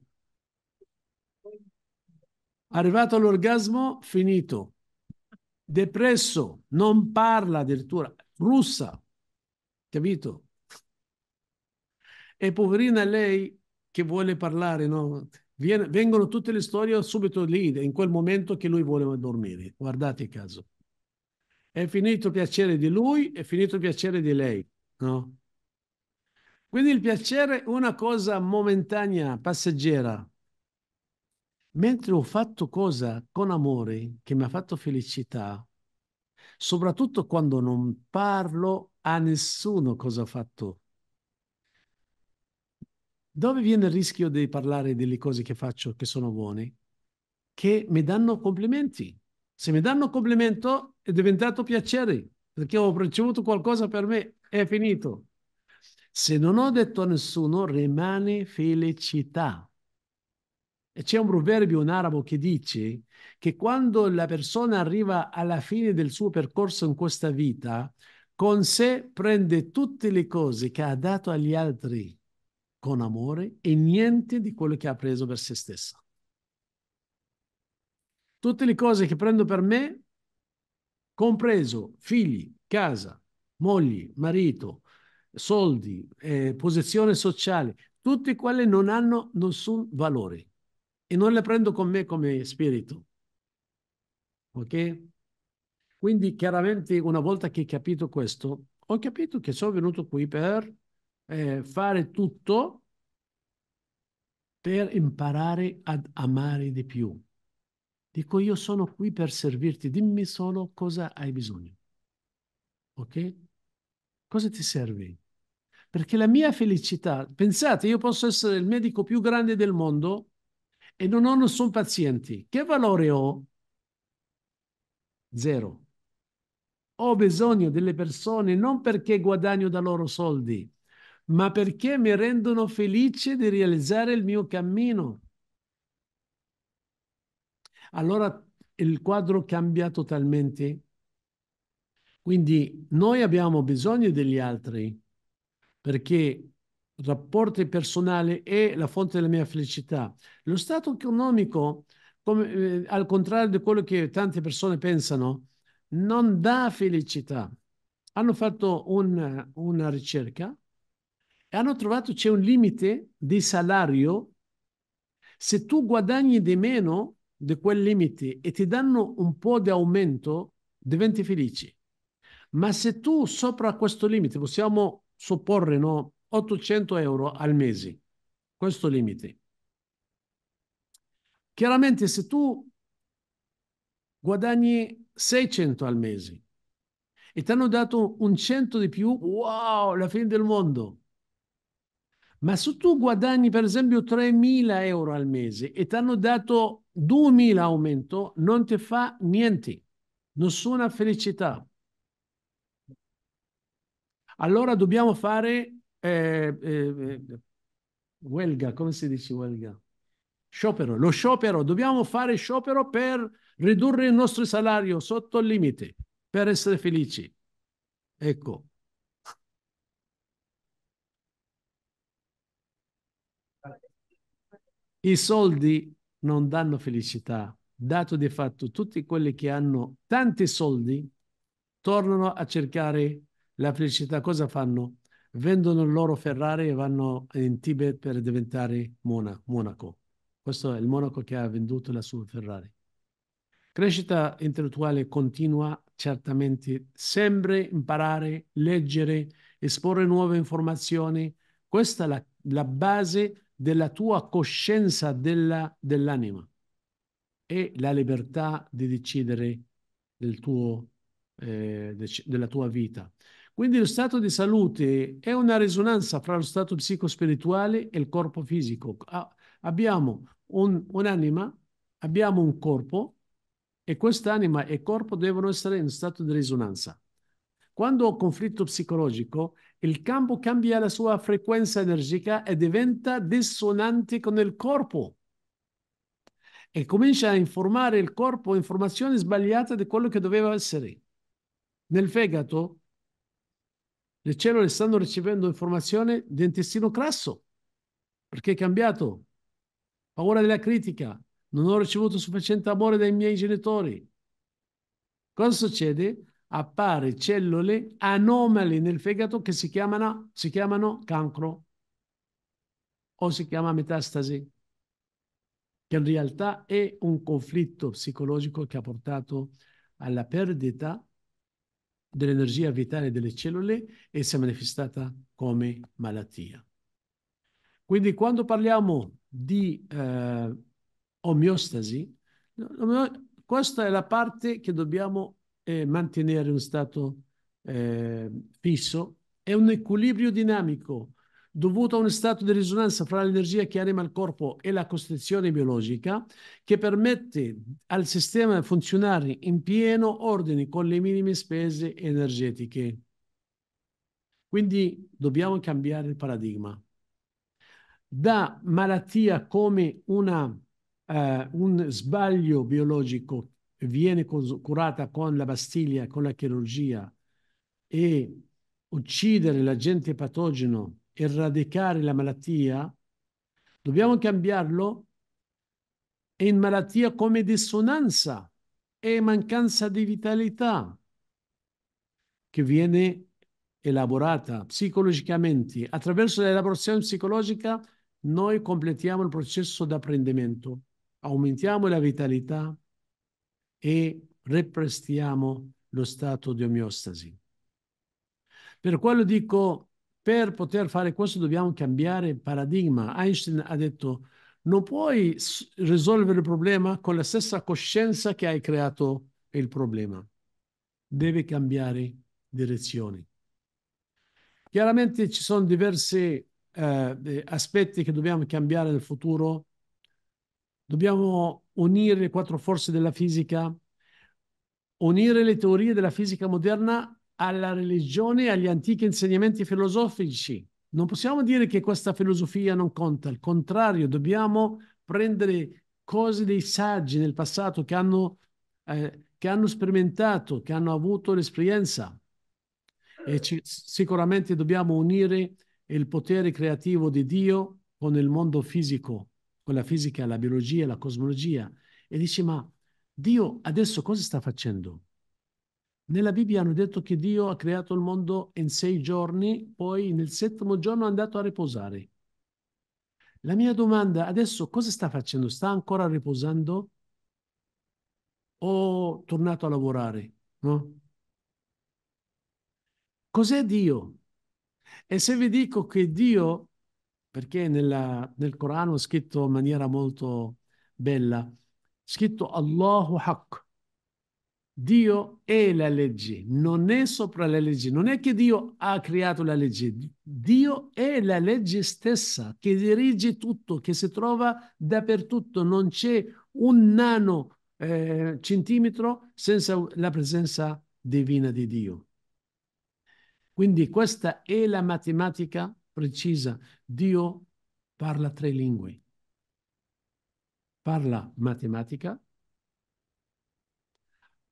Arrivato all'orgasmo, finito. Depresso, non parla addirittura russa, capito? E poverina lei che vuole parlare, no? Viene, vengono tutte le storie subito lì, in quel momento che lui vuole dormire. Guardate il caso. È finito il piacere di lui, è finito il piacere di lei, no? Quindi il piacere è una cosa momentanea, passeggera. Mentre ho fatto cosa con amore che mi ha fatto felicità, soprattutto quando non parlo a nessuno cosa ho fatto. Dove viene il rischio di parlare delle cose che faccio che sono buone? Che mi danno complimenti. Se mi danno complimento è diventato piacere perché ho ricevuto qualcosa per me, è finito. Se non ho detto a nessuno, rimane felicità. E c'è un proverbio in arabo che dice che quando la persona arriva alla fine del suo percorso in questa vita, con sé prende tutte le cose che ha dato agli altri con amore e niente di quello che ha preso per se stessa. Tutte le cose che prendo per me, compreso figli, casa, moglie, marito, soldi, eh, posizione sociale, tutte quelle non hanno nessun valore e non le prendo con me come spirito. Ok? Quindi chiaramente una volta che ho capito questo, ho capito che sono venuto qui per eh, fare tutto per imparare ad amare di più. Dico io sono qui per servirti, dimmi solo cosa hai bisogno. Ok? Cosa ti serve? Perché la mia felicità, pensate, io posso essere il medico più grande del mondo, e non ho nessun paziente, che valore ho? Zero. Ho bisogno delle persone non perché guadagno da loro soldi, ma perché mi rendono felice di realizzare il mio cammino. Allora il quadro cambia totalmente. Quindi noi abbiamo bisogno degli altri perché rapporto personale è la fonte della mia felicità. Lo stato economico, come, eh, al contrario di quello che tante persone pensano, non dà felicità. Hanno fatto un, una ricerca e hanno trovato c'è un limite di salario. Se tu guadagni di meno di quel limite e ti danno un po' di aumento, diventi felice. Ma se tu sopra questo limite, possiamo supporre, no? 800 euro al mese, questo limite. Chiaramente se tu guadagni 600 al mese e ti hanno dato un 100 di più, wow, la fine del mondo. Ma se tu guadagni per esempio 3.000 euro al mese e ti hanno dato 2.000 aumento, non ti fa niente, nessuna felicità. Allora dobbiamo fare eh, eh, eh come si dice Welga? Sciopero, lo sciopero, dobbiamo fare sciopero per ridurre il nostro salario sotto il limite, per essere felici. Ecco. I soldi non danno felicità, dato di fatto tutti quelli che hanno tanti soldi tornano a cercare la felicità. Cosa fanno? vendono il loro Ferrari e vanno in Tibet per diventare mona, monaco. Questo è il monaco che ha venduto la sua Ferrari. Crescita intellettuale continua, certamente, sempre imparare, leggere, esporre nuove informazioni. Questa è la, la base della tua coscienza della, dell'anima e la libertà di decidere del tuo, eh, della tua vita. Quindi lo stato di salute è una risonanza fra lo stato psicospirituale e il corpo fisico. Ah, abbiamo un'anima, un abbiamo un corpo e quest'anima e corpo devono essere in stato di risonanza. Quando ho conflitto psicologico, il campo cambia la sua frequenza energica e diventa dissonante con il corpo e comincia a informare il corpo informazioni sbagliate di quello che doveva essere. Nel fegato le cellule stanno ricevendo informazione di intestino crasso perché è cambiato. Paura della critica. Non ho ricevuto sufficiente amore dai miei genitori. Cosa succede? Appare cellule anomali nel fegato che si chiamano, si chiamano cancro o si chiama metastasi, che in realtà è un conflitto psicologico che ha portato alla perdita dell'energia vitale delle cellule e si è manifestata come malattia. Quindi quando parliamo di eh, omeostasi, questa è la parte che dobbiamo eh, mantenere in stato eh, fisso, è un equilibrio dinamico dovuto a uno stato di risonanza fra l'energia che anima il corpo e la costrizione biologica che permette al sistema di funzionare in pieno ordine con le minime spese energetiche. Quindi dobbiamo cambiare il paradigma. Da malattia come una, eh, un sbaglio biologico viene curata con la Bastiglia, con la chirurgia e uccidere l'agente patogeno eradicare la malattia, dobbiamo cambiarlo in malattia come dissonanza e mancanza di vitalità che viene elaborata psicologicamente. Attraverso l'elaborazione psicologica noi completiamo il processo d'apprendimento, aumentiamo la vitalità e represtiamo lo stato di omeostasi. Per quello dico per poter fare questo dobbiamo cambiare paradigma. Einstein ha detto non puoi risolvere il problema con la stessa coscienza che hai creato il problema. Devi cambiare direzione. Chiaramente ci sono diversi eh, eh aspetti che dobbiamo cambiare nel futuro. Dobbiamo unire le quattro forze della fisica, unire le teorie della fisica moderna alla religione e agli antichi insegnamenti filosofici. Non possiamo dire che questa filosofia non conta, al contrario, dobbiamo prendere cose dei saggi nel passato che hanno, eh, che hanno sperimentato, che hanno avuto l'esperienza. E ci, sicuramente dobbiamo unire il potere creativo di Dio con il mondo fisico, con la fisica, la biologia, la cosmologia. E dici, ma Dio adesso cosa sta facendo? Nella Bibbia hanno detto che Dio ha creato il mondo in sei giorni, poi nel settimo giorno è andato a riposare. La mia domanda adesso cosa sta facendo? Sta ancora riposando o è tornato a lavorare? No? Cos'è Dio? E se vi dico che Dio, perché nella, nel Corano è scritto in maniera molto bella, scritto Allahu Haqq, Dio è la legge, non è sopra la legge, non è che Dio ha creato la legge, Dio è la legge stessa che dirige tutto, che si trova dappertutto, non c'è un nano eh, centimetro senza la presenza divina di Dio. Quindi questa è la matematica precisa. Dio parla tre lingue. Parla matematica,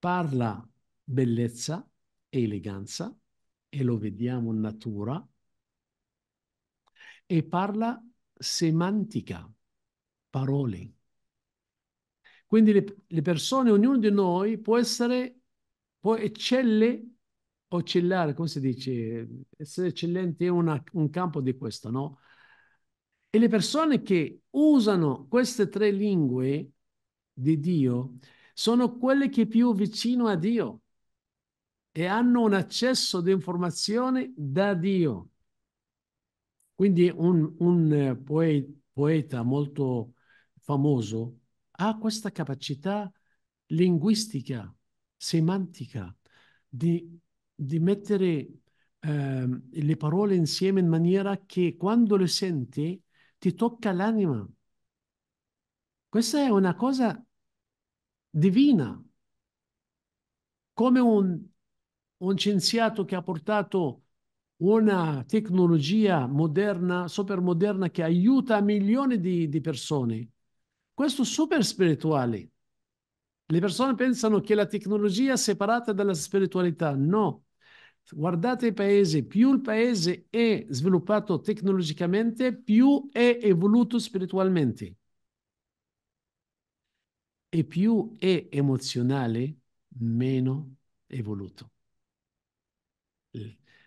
parla bellezza e eleganza, e lo vediamo in natura, e parla semantica, parole. Quindi le, le persone, ognuno di noi può essere, può eccelle eccellare, come si dice, essere eccellente è una, un campo di questo, no? E le persone che usano queste tre lingue di Dio sono quelle che più vicino a Dio e hanno un accesso di informazione da Dio. Quindi un, un eh, poeta molto famoso ha questa capacità linguistica, semantica, di, di mettere eh, le parole insieme in maniera che quando le senti ti tocca l'anima. Questa è una cosa divina, come un, un scienziato che ha portato una tecnologia moderna, super moderna, che aiuta milioni di, di persone. Questo super spirituale. Le persone pensano che la tecnologia è separata dalla spiritualità. No. Guardate i paesi, più il paese è sviluppato tecnologicamente, più è evoluto spiritualmente e più è emozionale, meno evoluto.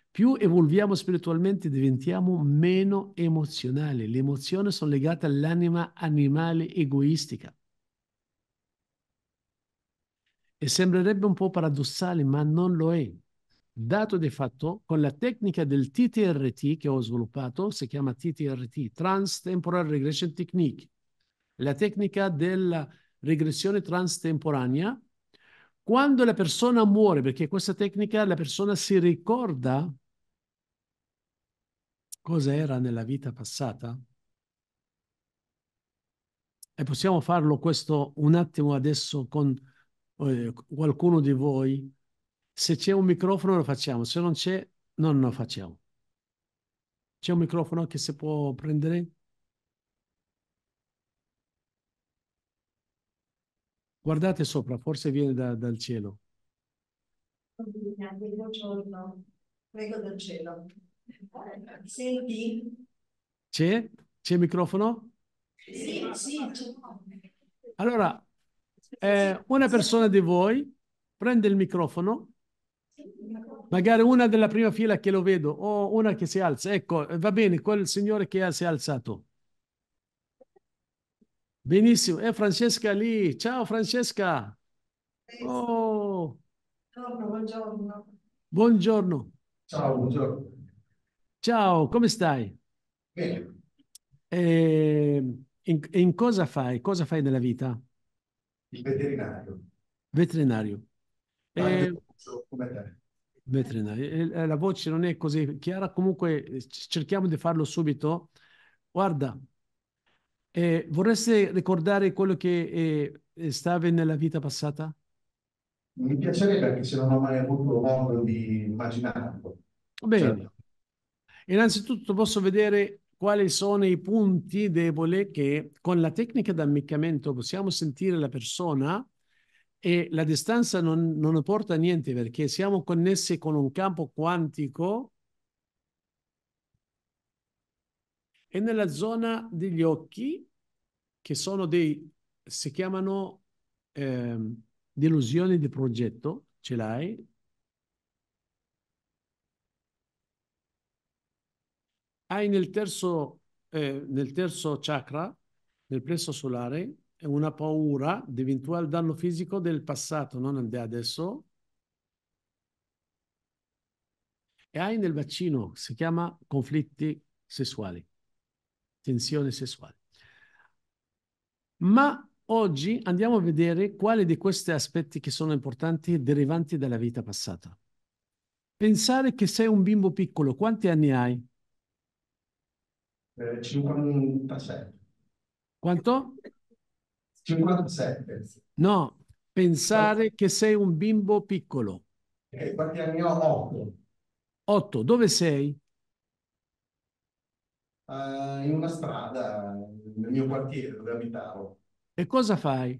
Più evolviamo spiritualmente, diventiamo meno emozionali. Le emozioni sono legate all'anima animale egoistica. E sembrerebbe un po' paradossale, ma non lo è. Dato di fatto, con la tecnica del TTRT che ho sviluppato, si chiama TTRT, Trans Temporal Regression Technique, la tecnica della regressione transtemporanea, quando la persona muore, perché questa tecnica la persona si ricorda cosa era nella vita passata, e possiamo farlo questo un attimo adesso con eh, qualcuno di voi, se c'è un microfono lo facciamo, se non c'è non lo facciamo. C'è un microfono che si può prendere? Guardate sopra, forse viene da, dal cielo. Buongiorno, prego dal cielo. Senti? C'è? C'è il microfono? Sì, sì. Allora, eh, una persona di voi prende il microfono, magari una della prima fila che lo vedo o una che si alza, ecco, va bene, quel signore che si è alzato. Benissimo, è eh, Francesca lì. Ciao Francesca. Oh. Buongiorno, buongiorno. Ciao, buongiorno. Ciao, come stai? Bene. E ehm, in, in cosa fai? Cosa fai nella vita? Il veterinario. Veterinario. Ah, ehm, come te. Veterinario. La voce non è così chiara, comunque cerchiamo di farlo subito. Guarda, eh, vorreste ricordare quello che eh, eh stavi nella vita passata? Mi piacerebbe perché se non ho mai avuto modo di immaginarlo. Bene. Certo. Innanzitutto posso vedere quali sono i punti deboli che con la tecnica d'ammiccamento possiamo sentire la persona e la distanza non, non porta a niente perché siamo connessi con un campo quantico e nella zona degli occhi, che sono dei, si chiamano eh, delusioni di progetto, ce l'hai? Hai nel terzo, eh, nel terzo chakra, nel plesso solare, una paura di eventuale danno fisico del passato, non di adesso, e hai nel vaccino, si chiama conflitti sessuali tensione sessuale. Ma oggi andiamo a vedere quali di questi aspetti che sono importanti derivanti dalla vita passata. Pensare che sei un bimbo piccolo, quanti anni hai? 57. Eh, Quanto? 57. No, pensare che sei un bimbo piccolo. E eh, quanti anni ho? 8. 8. Dove sei? uh, in una strada nel mio quartiere dove abitavo. E cosa fai?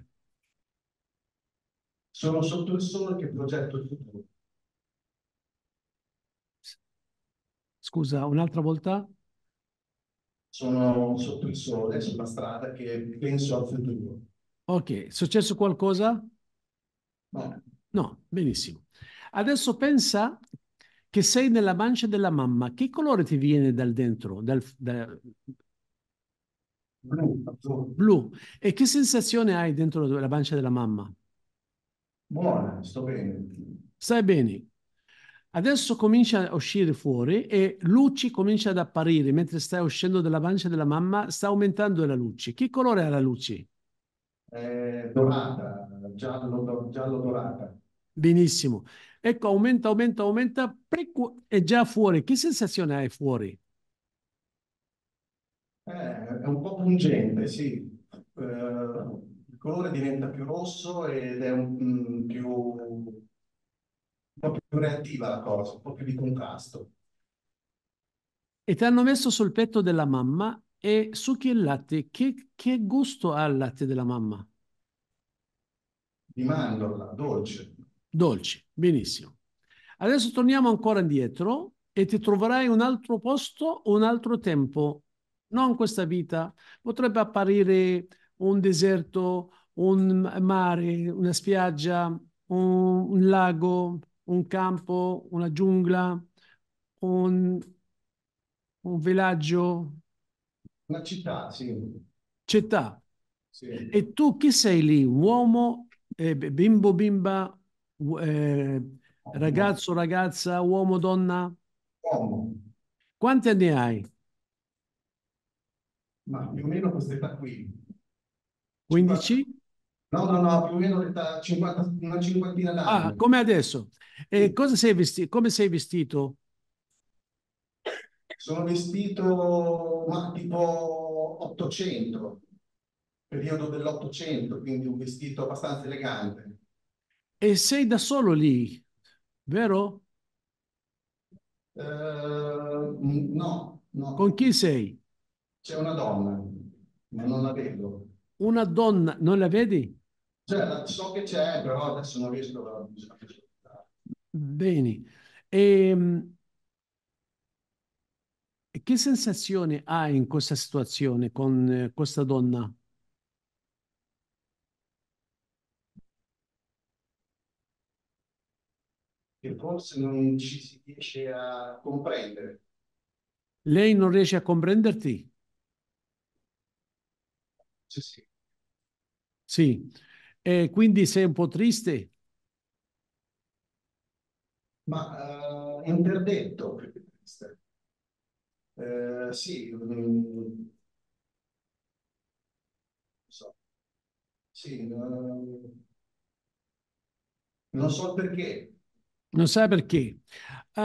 Sono sotto il sole che progetto il futuro. Scusa, un'altra volta? Sono sotto il sole, sulla strada che penso al futuro. Ok, è successo qualcosa? No. No, benissimo. Adesso pensa che sei nella mancia della mamma, che colore ti viene dal dentro? Dal, da... blu, E che sensazione hai dentro la mancia della mamma? Buona, sto bene. Stai bene. Adesso comincia a uscire fuori e luci comincia ad apparire mentre stai uscendo dalla mancia della mamma, sta aumentando la luce. Che colore ha la luce? Eh, dorata, giallo, giallo dorata. Benissimo. Ecco, aumenta, aumenta, aumenta, è già fuori. Che sensazione hai fuori? Eh, è un po' pungente, sì. Eh, il colore diventa più rosso ed è un, mm, più, un po' più reattiva la cosa, un po' più di contrasto. E ti hanno messo sul petto della mamma e su succhi il latte. Che, che gusto ha il latte della mamma? Di mandorla, dolce dolci. Benissimo. Adesso torniamo ancora indietro e ti troverai un altro posto, un altro tempo, non questa vita. Potrebbe apparire un deserto, un mare, una spiaggia, un, un lago, un campo, una giungla, un, un villaggio. Una città, sì. Città. Sì. E tu chi sei lì? Uomo, eh, bimbo, bimba, eh, ragazzo, ragazza, uomo, donna? Uomo. Quanti anni hai? Ma più o meno quest'età qui. 15? No, no, no, più o meno l'età, 50, una cinquantina d'anni. Ah, come adesso? E cosa sei vestito? come sei vestito? Sono vestito ma tipo 800, periodo dell'Ottocento, quindi un vestito abbastanza elegante e sei da solo lì, vero? Uh, no, no. Con chi sei? C'è una donna, ma non la vedo. Una donna, non la vedi? Cioè, so che c'è, però adesso non riesco a... Bene. E, ehm, che sensazione hai in questa situazione con eh, questa donna? che forse non ci si riesce a comprendere. Lei non riesce a comprenderti? Sì, sì. Sì, e quindi sei un po' triste? Ma uh, eh, interdetto più triste. Uh, eh, sì, um, so. sì uh, non so perché, non sai perché? Uh,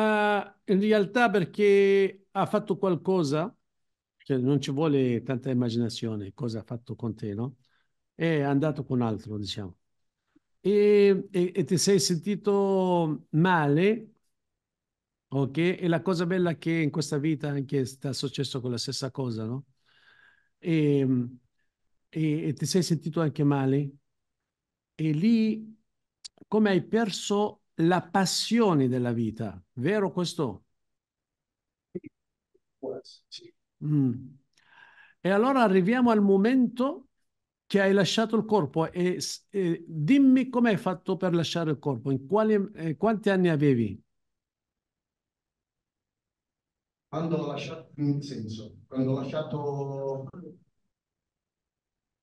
in realtà perché ha fatto qualcosa, cioè non ci vuole tanta immaginazione, cosa ha fatto con te, no? È andato con altro, diciamo. E, e, e ti sei sentito male, ok? E la cosa bella è che in questa vita anche sta successo con la stessa cosa, no? E, e, e ti sei sentito anche male. E lì, come hai perso la passione della vita, vero questo? Mm. E allora arriviamo al momento che hai lasciato il corpo e, e dimmi come hai fatto per lasciare il corpo, in quali, eh, quanti anni avevi? Quando ho lasciato, in senso, quando ho lasciato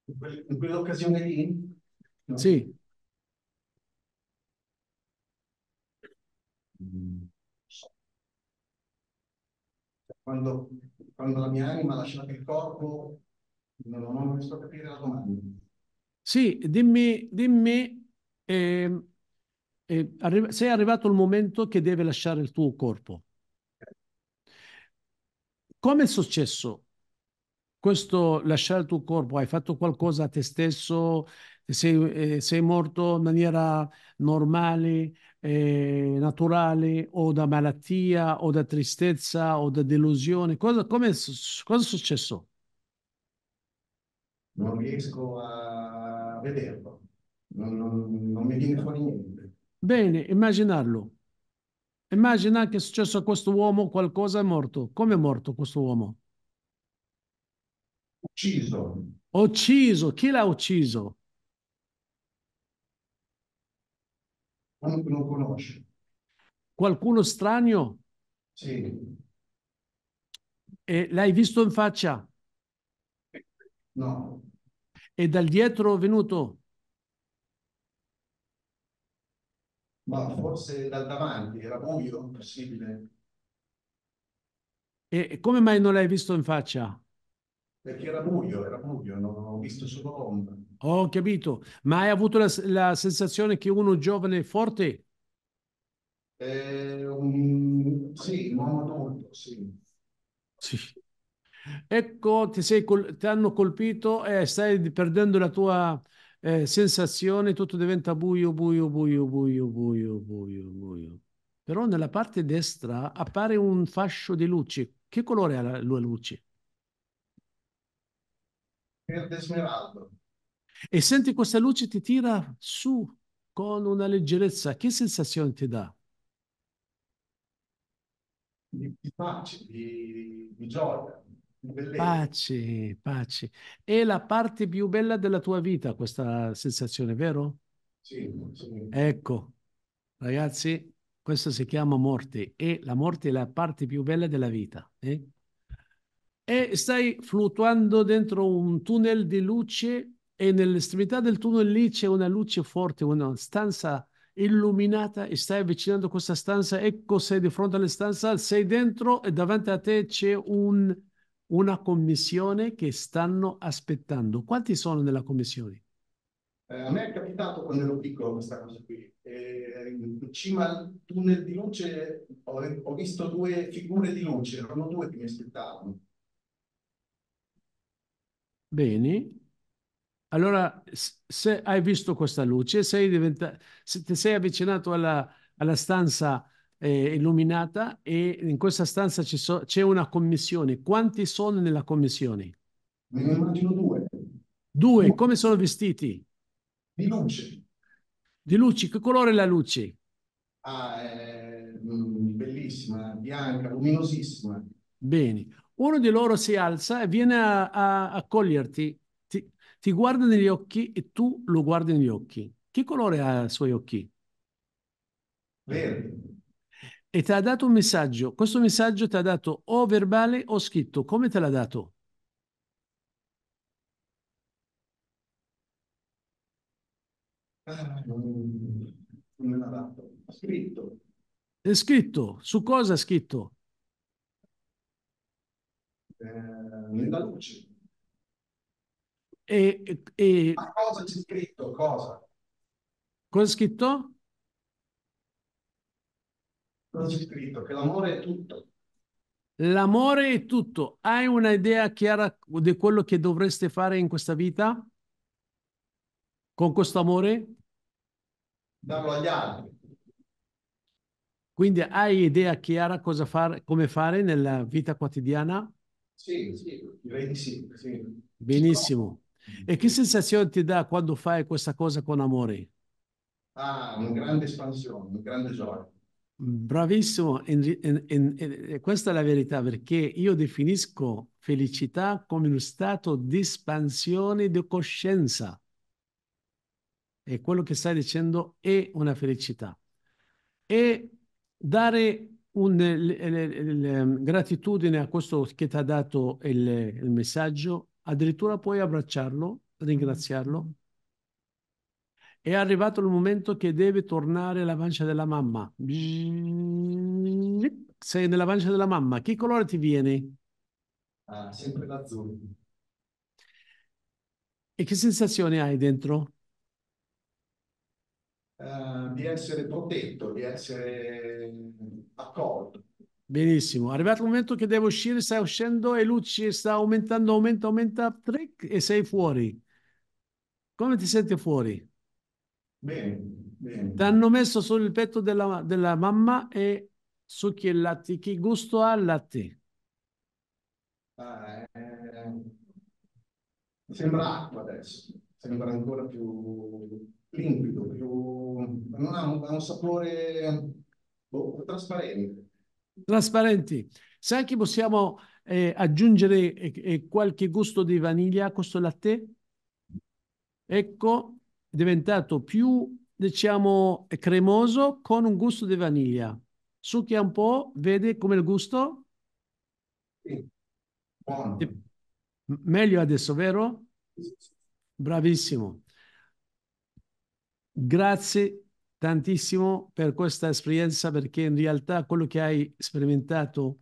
in quell'occasione lì? No. Sì. Quando, quando, la mia anima ha lasciato il corpo, non ho visto capire la domanda. Sì, dimmi, dimmi eh, eh, arri- sei arrivato il momento che deve lasciare il tuo corpo. Come è successo? Questo lasciare il tuo corpo, hai fatto qualcosa a te stesso, sei, eh, sei morto in maniera normale, eh, naturale o da malattia o da tristezza o da delusione? Cosa, come, cosa è successo? Non riesco a vederlo, non, non, non mi viene fuori niente. Bene, immaginarlo. Immagina che è successo a questo uomo qualcosa è morto. Come è morto questo uomo? Ucciso. Ucciso. Chi l'ha ucciso? Qualcuno che conosce. Qualcuno strano? Sì. E l'hai visto in faccia? No. E dal dietro venuto? Ma forse dal davanti, era buio, impossibile. E come mai non l'hai visto in faccia? perché era buio, era buio, non ho visto solo l'ombra. Ho capito, ma hai avuto la, la sensazione che uno giovane è forte? Eh, un, sì, un uomo adulto, sì. Sì. Ecco, ti, sei col- ti hanno colpito e eh, stai perdendo la tua eh, sensazione, tutto diventa buio, buio, buio, buio, buio, buio, buio. Però nella parte destra appare un fascio di luce. Che colore ha la, la luce? verde smeraldo. E senti questa luce ti tira su con una leggerezza. Che sensazione ti dà? Di, di pace, di, di gioia. Bellezza. Pace, pace. È la parte più bella della tua vita, questa sensazione, vero? Sì, sì. Ecco, ragazzi, questa si chiama morte e la morte è la parte più bella della vita. Eh? e stai fluttuando dentro un tunnel di luce e nell'estremità del tunnel lì c'è una luce forte, una stanza illuminata e stai avvicinando questa stanza, ecco sei di fronte alla stanza, sei dentro e davanti a te c'è un, una commissione che stanno aspettando. Quanti sono nella commissione? Eh, a me è capitato quando ero piccolo questa cosa qui. Eh, in cima al tunnel di luce ho, ho visto due figure di luce, erano due che mi aspettavano Bene. Allora, se hai visto questa luce, sei diventa, se ti sei avvicinato alla, alla stanza eh, illuminata e in questa stanza c'è so, una commissione. Quanti sono nella commissione? Me ne immagino due. Due, due. come sono vestiti? Di luce. Di luce, che colore è la luce? Ah, è mm, bellissima, bianca, luminosissima. Bene uno di loro si alza e viene a, a, a ti, ti, guarda negli occhi e tu lo guardi negli occhi. Che colore ha i suoi occhi? Verde. E ti ha dato un messaggio. Questo messaggio ti ha dato o verbale o scritto. Come te l'ha dato? Ah, non me l'ha dato. Scritto. È scritto. Su cosa ha scritto? Eh, nella luce. E, e... Ma cosa c'è scritto? Cosa? Cosa è scritto? Cosa c'è scritto? Che l'amore è tutto. L'amore è tutto. Hai un'idea chiara di quello che dovreste fare in questa vita? Con questo amore? Darlo agli altri. Quindi hai idea chiara cosa fare, come fare nella vita quotidiana? Sì, sì, direi di sì. Benissimo. E che sensazione ti dà quando fai questa cosa con amore? Ah, una grande espansione, una grande gioia. Bravissimo, in, in, in, questa è la verità perché io definisco felicità come uno stato di espansione di coscienza. E quello che stai dicendo è una felicità. E dare un, il, il, il, gratitudine a questo che ti ha dato il, messaggio, addirittura puoi abbracciarlo, ringraziarlo. Mm-hmm. È arrivato il momento che deve tornare alla pancia della mamma. Sei nella pancia della mamma. Che colore ti viene? Ah, sempre l'azzurro. E che sensazione hai dentro? Eh, di essere protetto, di essere accolto. Benissimo, è arrivato il momento che devo uscire, sta uscendo e luci sta aumentando, aumenta, aumenta, trick, e sei fuori. Come ti senti fuori? Bene, bene. Ti hanno messo sul petto della, della mamma e succhi il latte. Che gusto ha il latte? Ah, eh, sembra acqua adesso, sembra ancora più limpido, più, non ha un, ha un sapore boh, trasparente. Trasparenti. Se anche possiamo eh, aggiungere eh, eh, qualche gusto di vaniglia a questo latte, ecco, è diventato più, diciamo, cremoso con un gusto di vaniglia. Succhia un po', vede come il gusto? Sì. Buono. Meglio adesso, vero? Bravissimo. Grazie tantissimo per questa esperienza perché in realtà quello che hai sperimentato,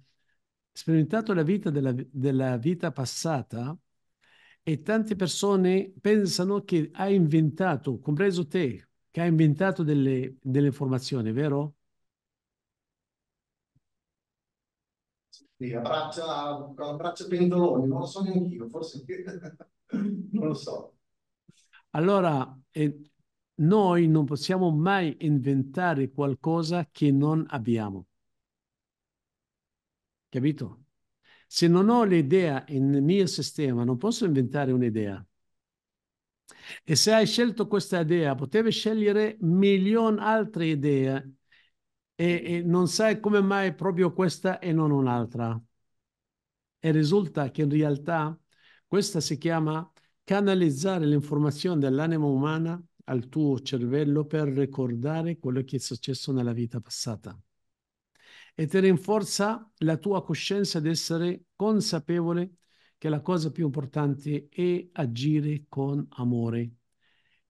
sperimentato la vita della, della vita passata e tante persone pensano che hai inventato, compreso te, che hai inventato delle, delle informazioni, vero? Sì, abbraccia braccia, pendoloni, non lo so neanche io, forse non lo so. Allora, eh, noi non possiamo mai inventare qualcosa che non abbiamo. Capito? Se non ho l'idea nel mio sistema, non posso inventare un'idea. E se hai scelto questa idea, potevi scegliere milioni altre idee e, e, non sai come mai proprio questa e non un'altra. E risulta che in realtà questa si chiama canalizzare l'informazione dell'anima umana al tuo cervello per ricordare quello che è successo nella vita passata e ti rinforza la tua coscienza di essere consapevole che la cosa più importante è agire con amore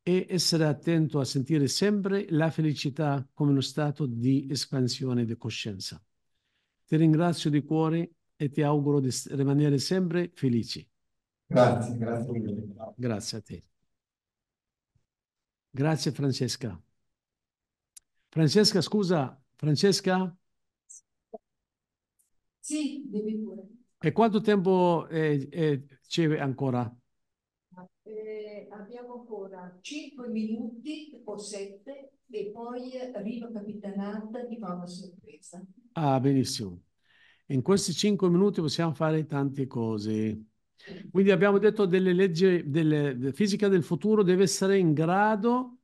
e essere attento a sentire sempre la felicità come uno stato di espansione di coscienza. Ti ringrazio di cuore e ti auguro di rimanere sempre felici. Grazie, grazie mille. Grazie a te. Grazie Francesca. Francesca, scusa, Francesca? Sì, devi pure. E quanto tempo eh, eh, c'è ancora? Eh, abbiamo ancora 5 minuti o 7 e poi Rino Capitanata ti fa una sorpresa. Ah, benissimo. In questi 5 minuti possiamo fare tante cose. Quindi abbiamo detto delle leggi, della fisica del futuro deve essere in grado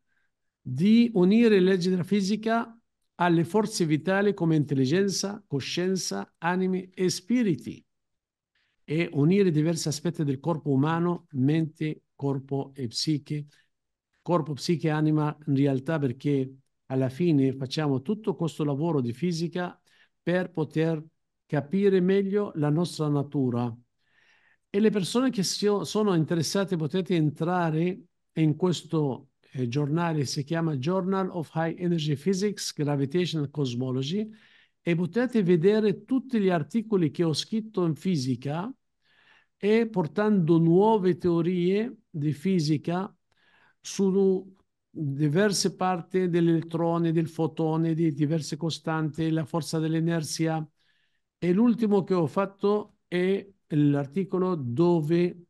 di unire le leggi della fisica alle forze vitali come intelligenza, coscienza, anime e spiriti e unire diversi aspetti del corpo umano, mente, corpo e psiche, corpo, psiche e anima in realtà perché alla fine facciamo tutto questo lavoro di fisica per poter capire meglio la nostra natura e le persone che sono interessate potete entrare in questo eh, giornale, si chiama Journal of High Energy Physics, Gravitational Cosmology, e potete vedere tutti gli articoli che ho scritto in fisica e portando nuove teorie di fisica su diverse parti dell'elettrone, del fotone, di diverse costanti, la forza dell'inerzia. E l'ultimo che ho fatto è l'articolo dove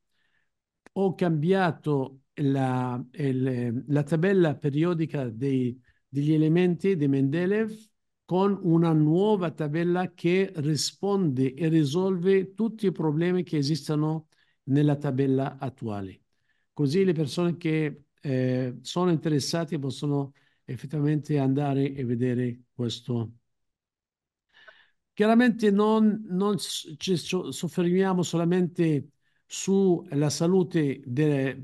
ho cambiato la, il, la tabella periodica dei, degli elementi di Mendeleev con una nuova tabella che risponde e risolve tutti i problemi che esistono nella tabella attuale. Così le persone che eh, sono interessate possono effettivamente andare e vedere questo Chiaramente non, non ci soffermiamo solamente sulla salute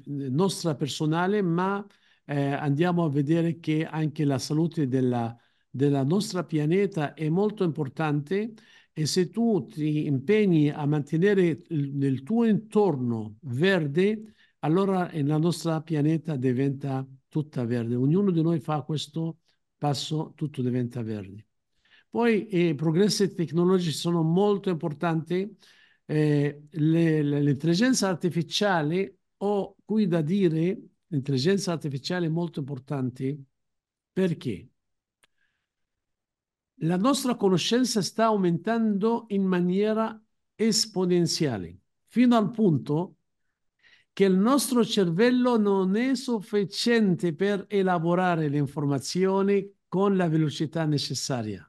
nostra personale, ma eh, andiamo a vedere che anche la salute della, della nostra pianeta è molto importante e se tu ti impegni a mantenere il, tuo intorno verde, allora eh, la nostra pianeta diventa tutta verde. Ognuno di noi fa questo passo, tutto diventa verde. Poi i eh, progressi tecnologici sono molto importanti. Eh, l'intelligenza artificiale, ho qui da dire, l'intelligenza artificiale è molto importante perché la nostra conoscenza sta aumentando in maniera esponenziale, fino al punto che il nostro cervello non è sufficiente per elaborare le informazioni con la velocità necessaria.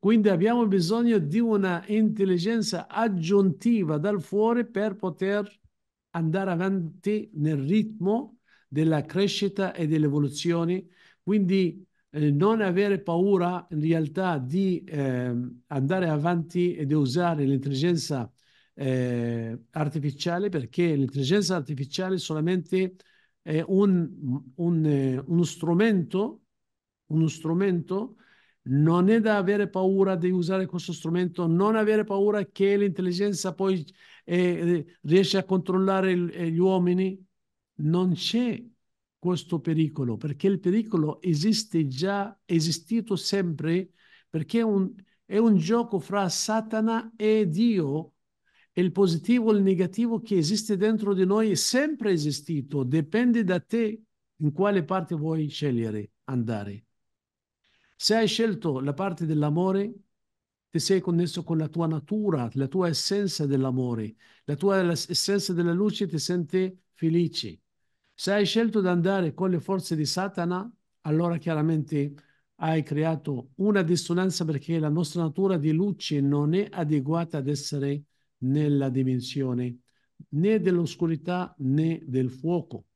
Quindi abbiamo bisogno di una intelligenza aggiuntiva dal fuori per poter andare avanti nel ritmo della crescita e dell'evoluzione. Quindi eh, non avere paura in realtà di eh, andare avanti e di usare l'intelligenza eh, artificiale perché l'intelligenza artificiale solamente è un, un, eh, uno strumento, uno strumento non è da avere paura di usare questo strumento, non avere paura che l'intelligenza poi eh, eh riesce a controllare il, eh, gli uomini. Non c'è questo pericolo, perché il pericolo esiste già, esistito sempre, perché è un, è un gioco fra Satana e Dio. Il positivo e il negativo che esiste dentro di noi è sempre esistito, dipende da te in quale parte vuoi scegliere andare. Se hai scelto la parte dell'amore, ti sei connesso con la tua natura, la tua essenza dell'amore, la tua essenza della luce ti sente felice. Se hai scelto di andare con le forze di Satana, allora chiaramente hai creato una dissonanza perché la nostra natura di luce non è adeguata ad essere nella dimensione né dell'oscurità né del fuoco.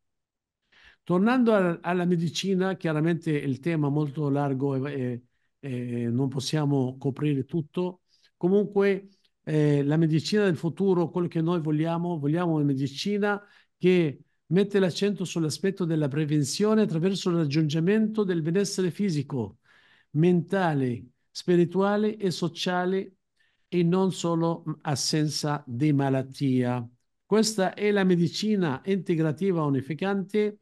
Tornando a, alla medicina, chiaramente il tema è molto largo e, e, e non possiamo coprire tutto. Comunque eh, la medicina del futuro, quello che noi vogliamo, vogliamo una medicina che mette l'accento sull'aspetto della prevenzione attraverso il raggiungimento del benessere fisico, mentale, spirituale e sociale e non solo assenza di malattia. Questa è la medicina integrativa unificante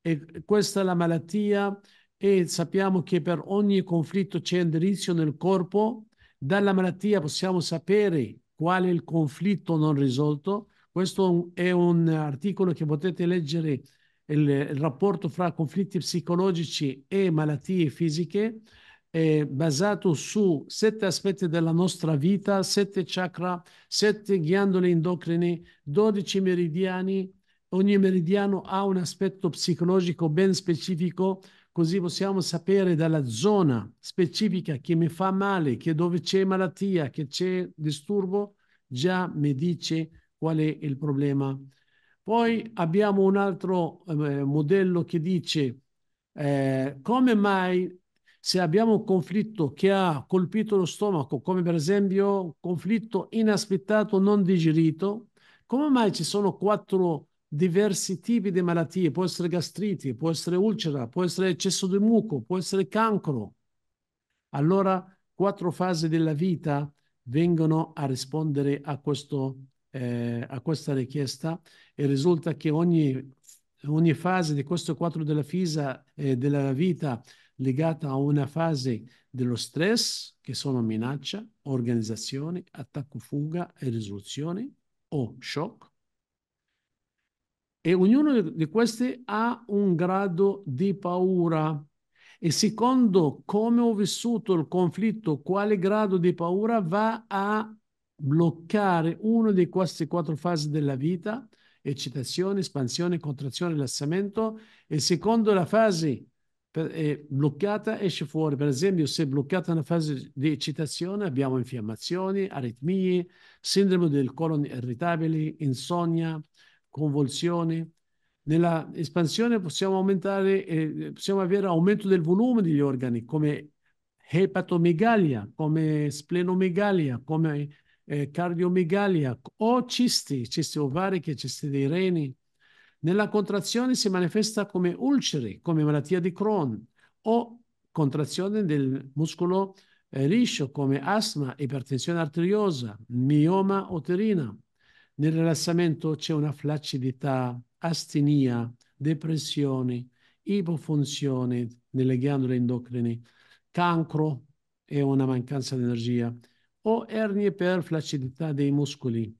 e questa è la malattia e sappiamo che per ogni conflitto c'è indirizzo nel corpo. Dalla malattia possiamo sapere qual è il conflitto non risolto. Questo è un articolo che potete leggere, il, il rapporto fra conflitti psicologici e malattie fisiche, è basato su sette aspetti della nostra vita, sette chakra, sette ghiandole endocrine, dodici meridiani, Ogni meridiano ha un aspetto psicologico ben specifico, così possiamo sapere dalla zona specifica che mi fa male, che dove c'è malattia, che c'è disturbo, già mi dice qual è il problema. Poi abbiamo un altro eh, modello che dice eh, come mai se abbiamo un conflitto che ha colpito lo stomaco, come per esempio un conflitto inaspettato non digerito, come mai ci sono quattro diversi tipi di malattie, può essere gastriti, può essere ulcera, può essere eccesso di muco, può essere cancro. Allora quattro fasi della vita vengono a rispondere a, questo, eh, a questa richiesta e risulta che ogni, ogni fase di queste quattro della, fisa, eh, della vita legata a una fase dello stress, che sono minaccia, organizzazione, attacco fuga e risoluzione o shock, e ognuno di questi ha un grado di paura. E secondo come ho vissuto il conflitto, quale grado di paura va a bloccare una di queste quattro fasi della vita, eccitazione, espansione, contrazione, rilassamento, e secondo la fase bloccata esce fuori. Per esempio, se è bloccata una fase di eccitazione, abbiamo infiammazioni, aritmie, sindrome del colon irritabile, insonnia, convulsioni. Nella espansione possiamo aumentare, eh, possiamo avere aumento del volume degli organi come hepatomegalia, come splenomegalia, come eh, cardiomegalia o cisti, cisti ovariche, cisti dei reni. Nella contrazione si manifesta come ulceri, come malattia di Crohn o contrazione del muscolo eh, liscio come asma, ipertensione arteriosa, mioma uterina. Nel rilassamento c'è una flaccidità, astenia, depressione, ipofunzione nelle ghiandole endocrine, cancro e una mancanza di energia o ernie per flaccidità dei muscoli.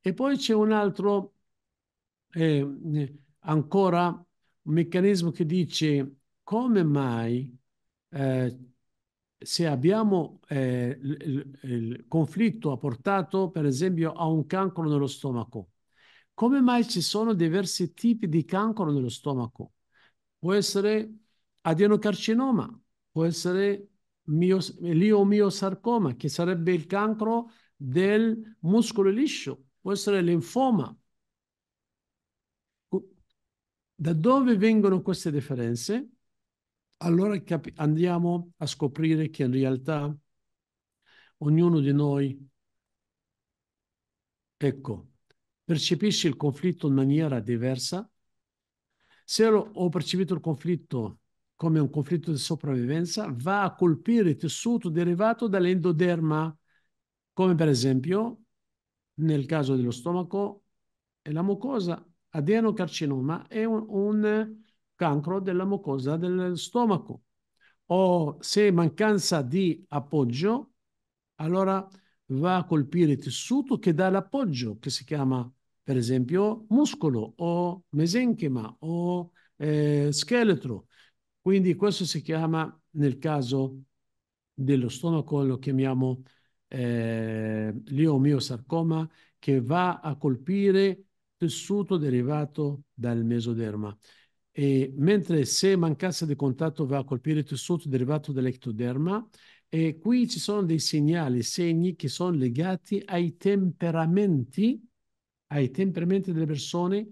E poi c'è un altro, eh, ancora, un meccanismo che dice come mai eh, se abbiamo eh, il, il conflitto ha portato per esempio a un cancro nello stomaco, come mai ci sono diversi tipi di cancro nello stomaco? Può essere adenocarcinoma, può essere liomiosarcoma, che sarebbe il cancro del muscolo liscio, può essere linfoma. Da dove vengono queste differenze? allora cap- andiamo a scoprire che in realtà ognuno di noi, ecco, percepisce il conflitto in maniera diversa. Se ho percepito il conflitto come un conflitto di sopravvivenza, va a colpire il tessuto derivato dall'endoderma, come per esempio nel caso dello stomaco e la mucosa adenocarcinoma è un, un cancro della mucosa del stomaco o se mancanza di appoggio, allora va a colpire tessuto che dà l'appoggio, che si chiama per esempio muscolo o mesenchema o eh, scheletro. Quindi questo si chiama, nel caso dello stomaco, lo chiamiamo eh, l'iomiosarcoma, che va a colpire tessuto derivato dal mesoderma. E mentre se mancasse di contatto va a colpire il tessuto derivato dall'ectoderma, e qui ci sono dei segnali, segni che sono legati ai temperamenti, ai temperamenti delle persone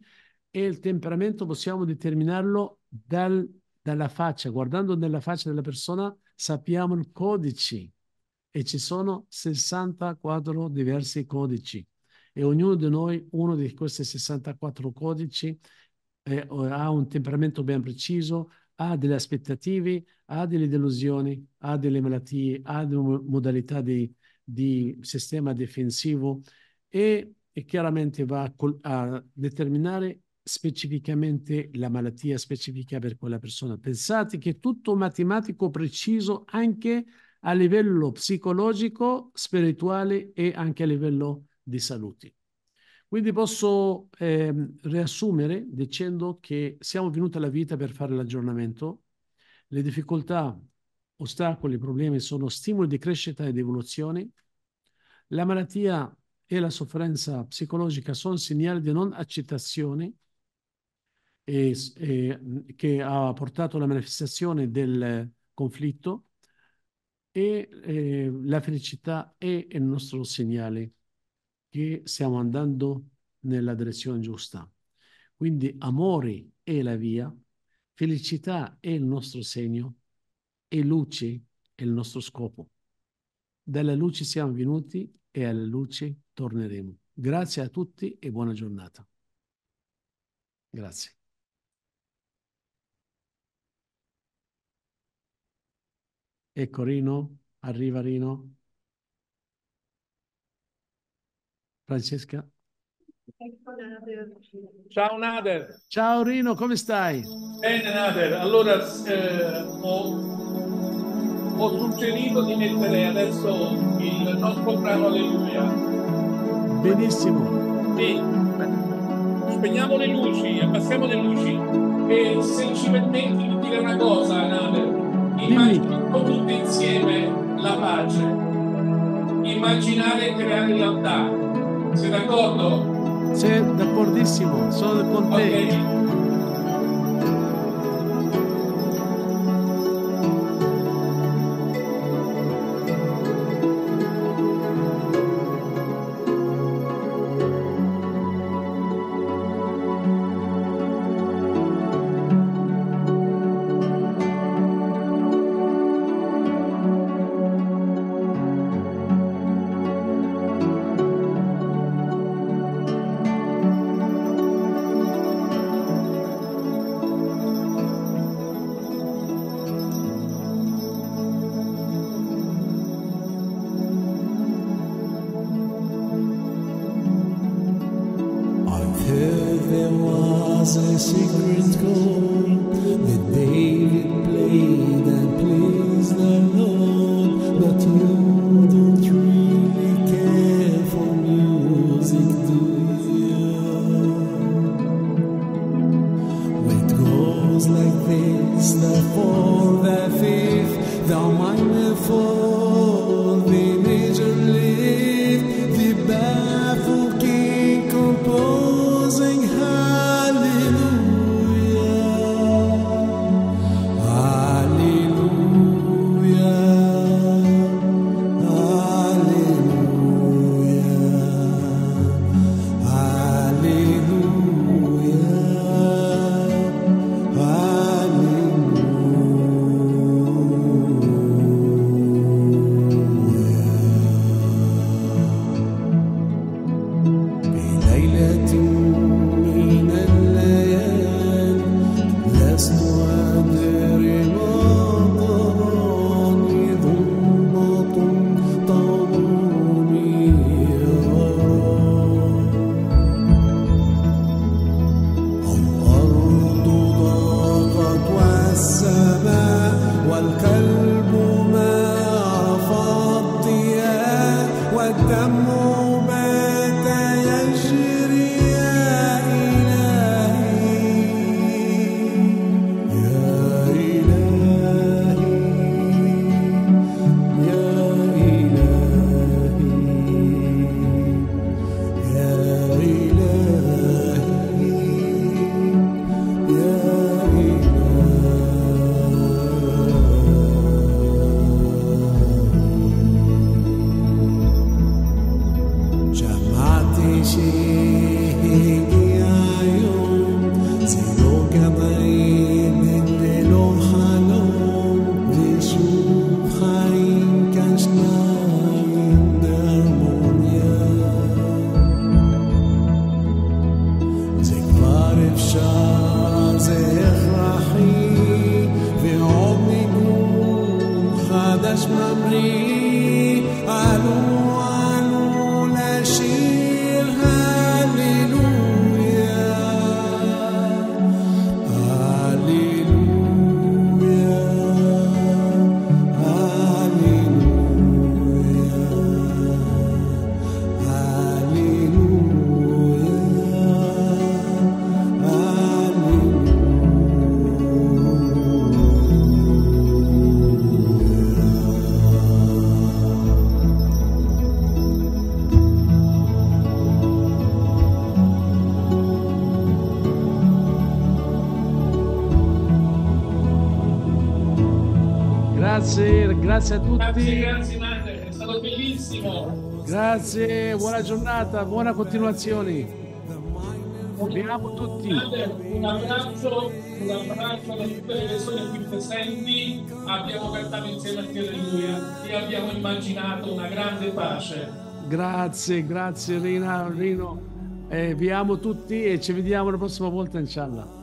e il temperamento possiamo determinarlo dal, dalla faccia. Guardando nella faccia della persona sappiamo il codice e ci sono 64 diversi codici e ognuno di noi, uno di questi 64 codici, eh, ha un temperamento ben preciso, ha delle aspettative, ha delle delusioni, ha delle malattie, ha delle modalità di, di sistema difensivo e, e chiaramente va a, a determinare specificamente la malattia specifica per quella persona. Pensate che tutto matematico preciso anche a livello psicologico, spirituale e anche a livello di salute. Quindi posso eh, riassumere dicendo che siamo venuti alla vita per fare l'aggiornamento, le difficoltà, ostacoli, problemi sono stimoli di crescita ed evoluzione, la malattia e la sofferenza psicologica sono segnali di non accettazione e, e, che ha portato alla manifestazione del conflitto e, e ehm, la felicità è il nostro segnale che stiamo andando nella direzione giusta. Quindi amore è la via, felicità è il nostro segno e luce è il nostro scopo. Dalla luce siamo venuti e alla luce torneremo. Grazie a tutti e buona giornata. Grazie. Ecco Rino, arriva Rino. Francesca. Ciao Nader. Ciao Rino, come stai? Bene Nader, allora eh, ho, ho, suggerito di mettere adesso il nostro brano Alleluia. Benissimo. Sì. Spegniamo le luci, abbassiamo le luci e se ci permetti di dire una cosa Nader, immaginiamo tutti insieme la pace, immaginare e creare realtà sei d'accordo? Sì, d'accordissimo, sono con te. Okay. grazie a tutti. Grazie, grazie Mander, è stato bellissimo. Grazie, buona giornata, buona continuazione. Vi amo tutti. Un abbraccio, un abbraccio da tutte le persone qui presenti. Abbiamo cantato insieme a Alleluia e abbiamo immaginato una grande pace. Grazie, grazie Rina, Rino. Eh, vi amo tutti e ci vediamo la prossima volta, inshallah.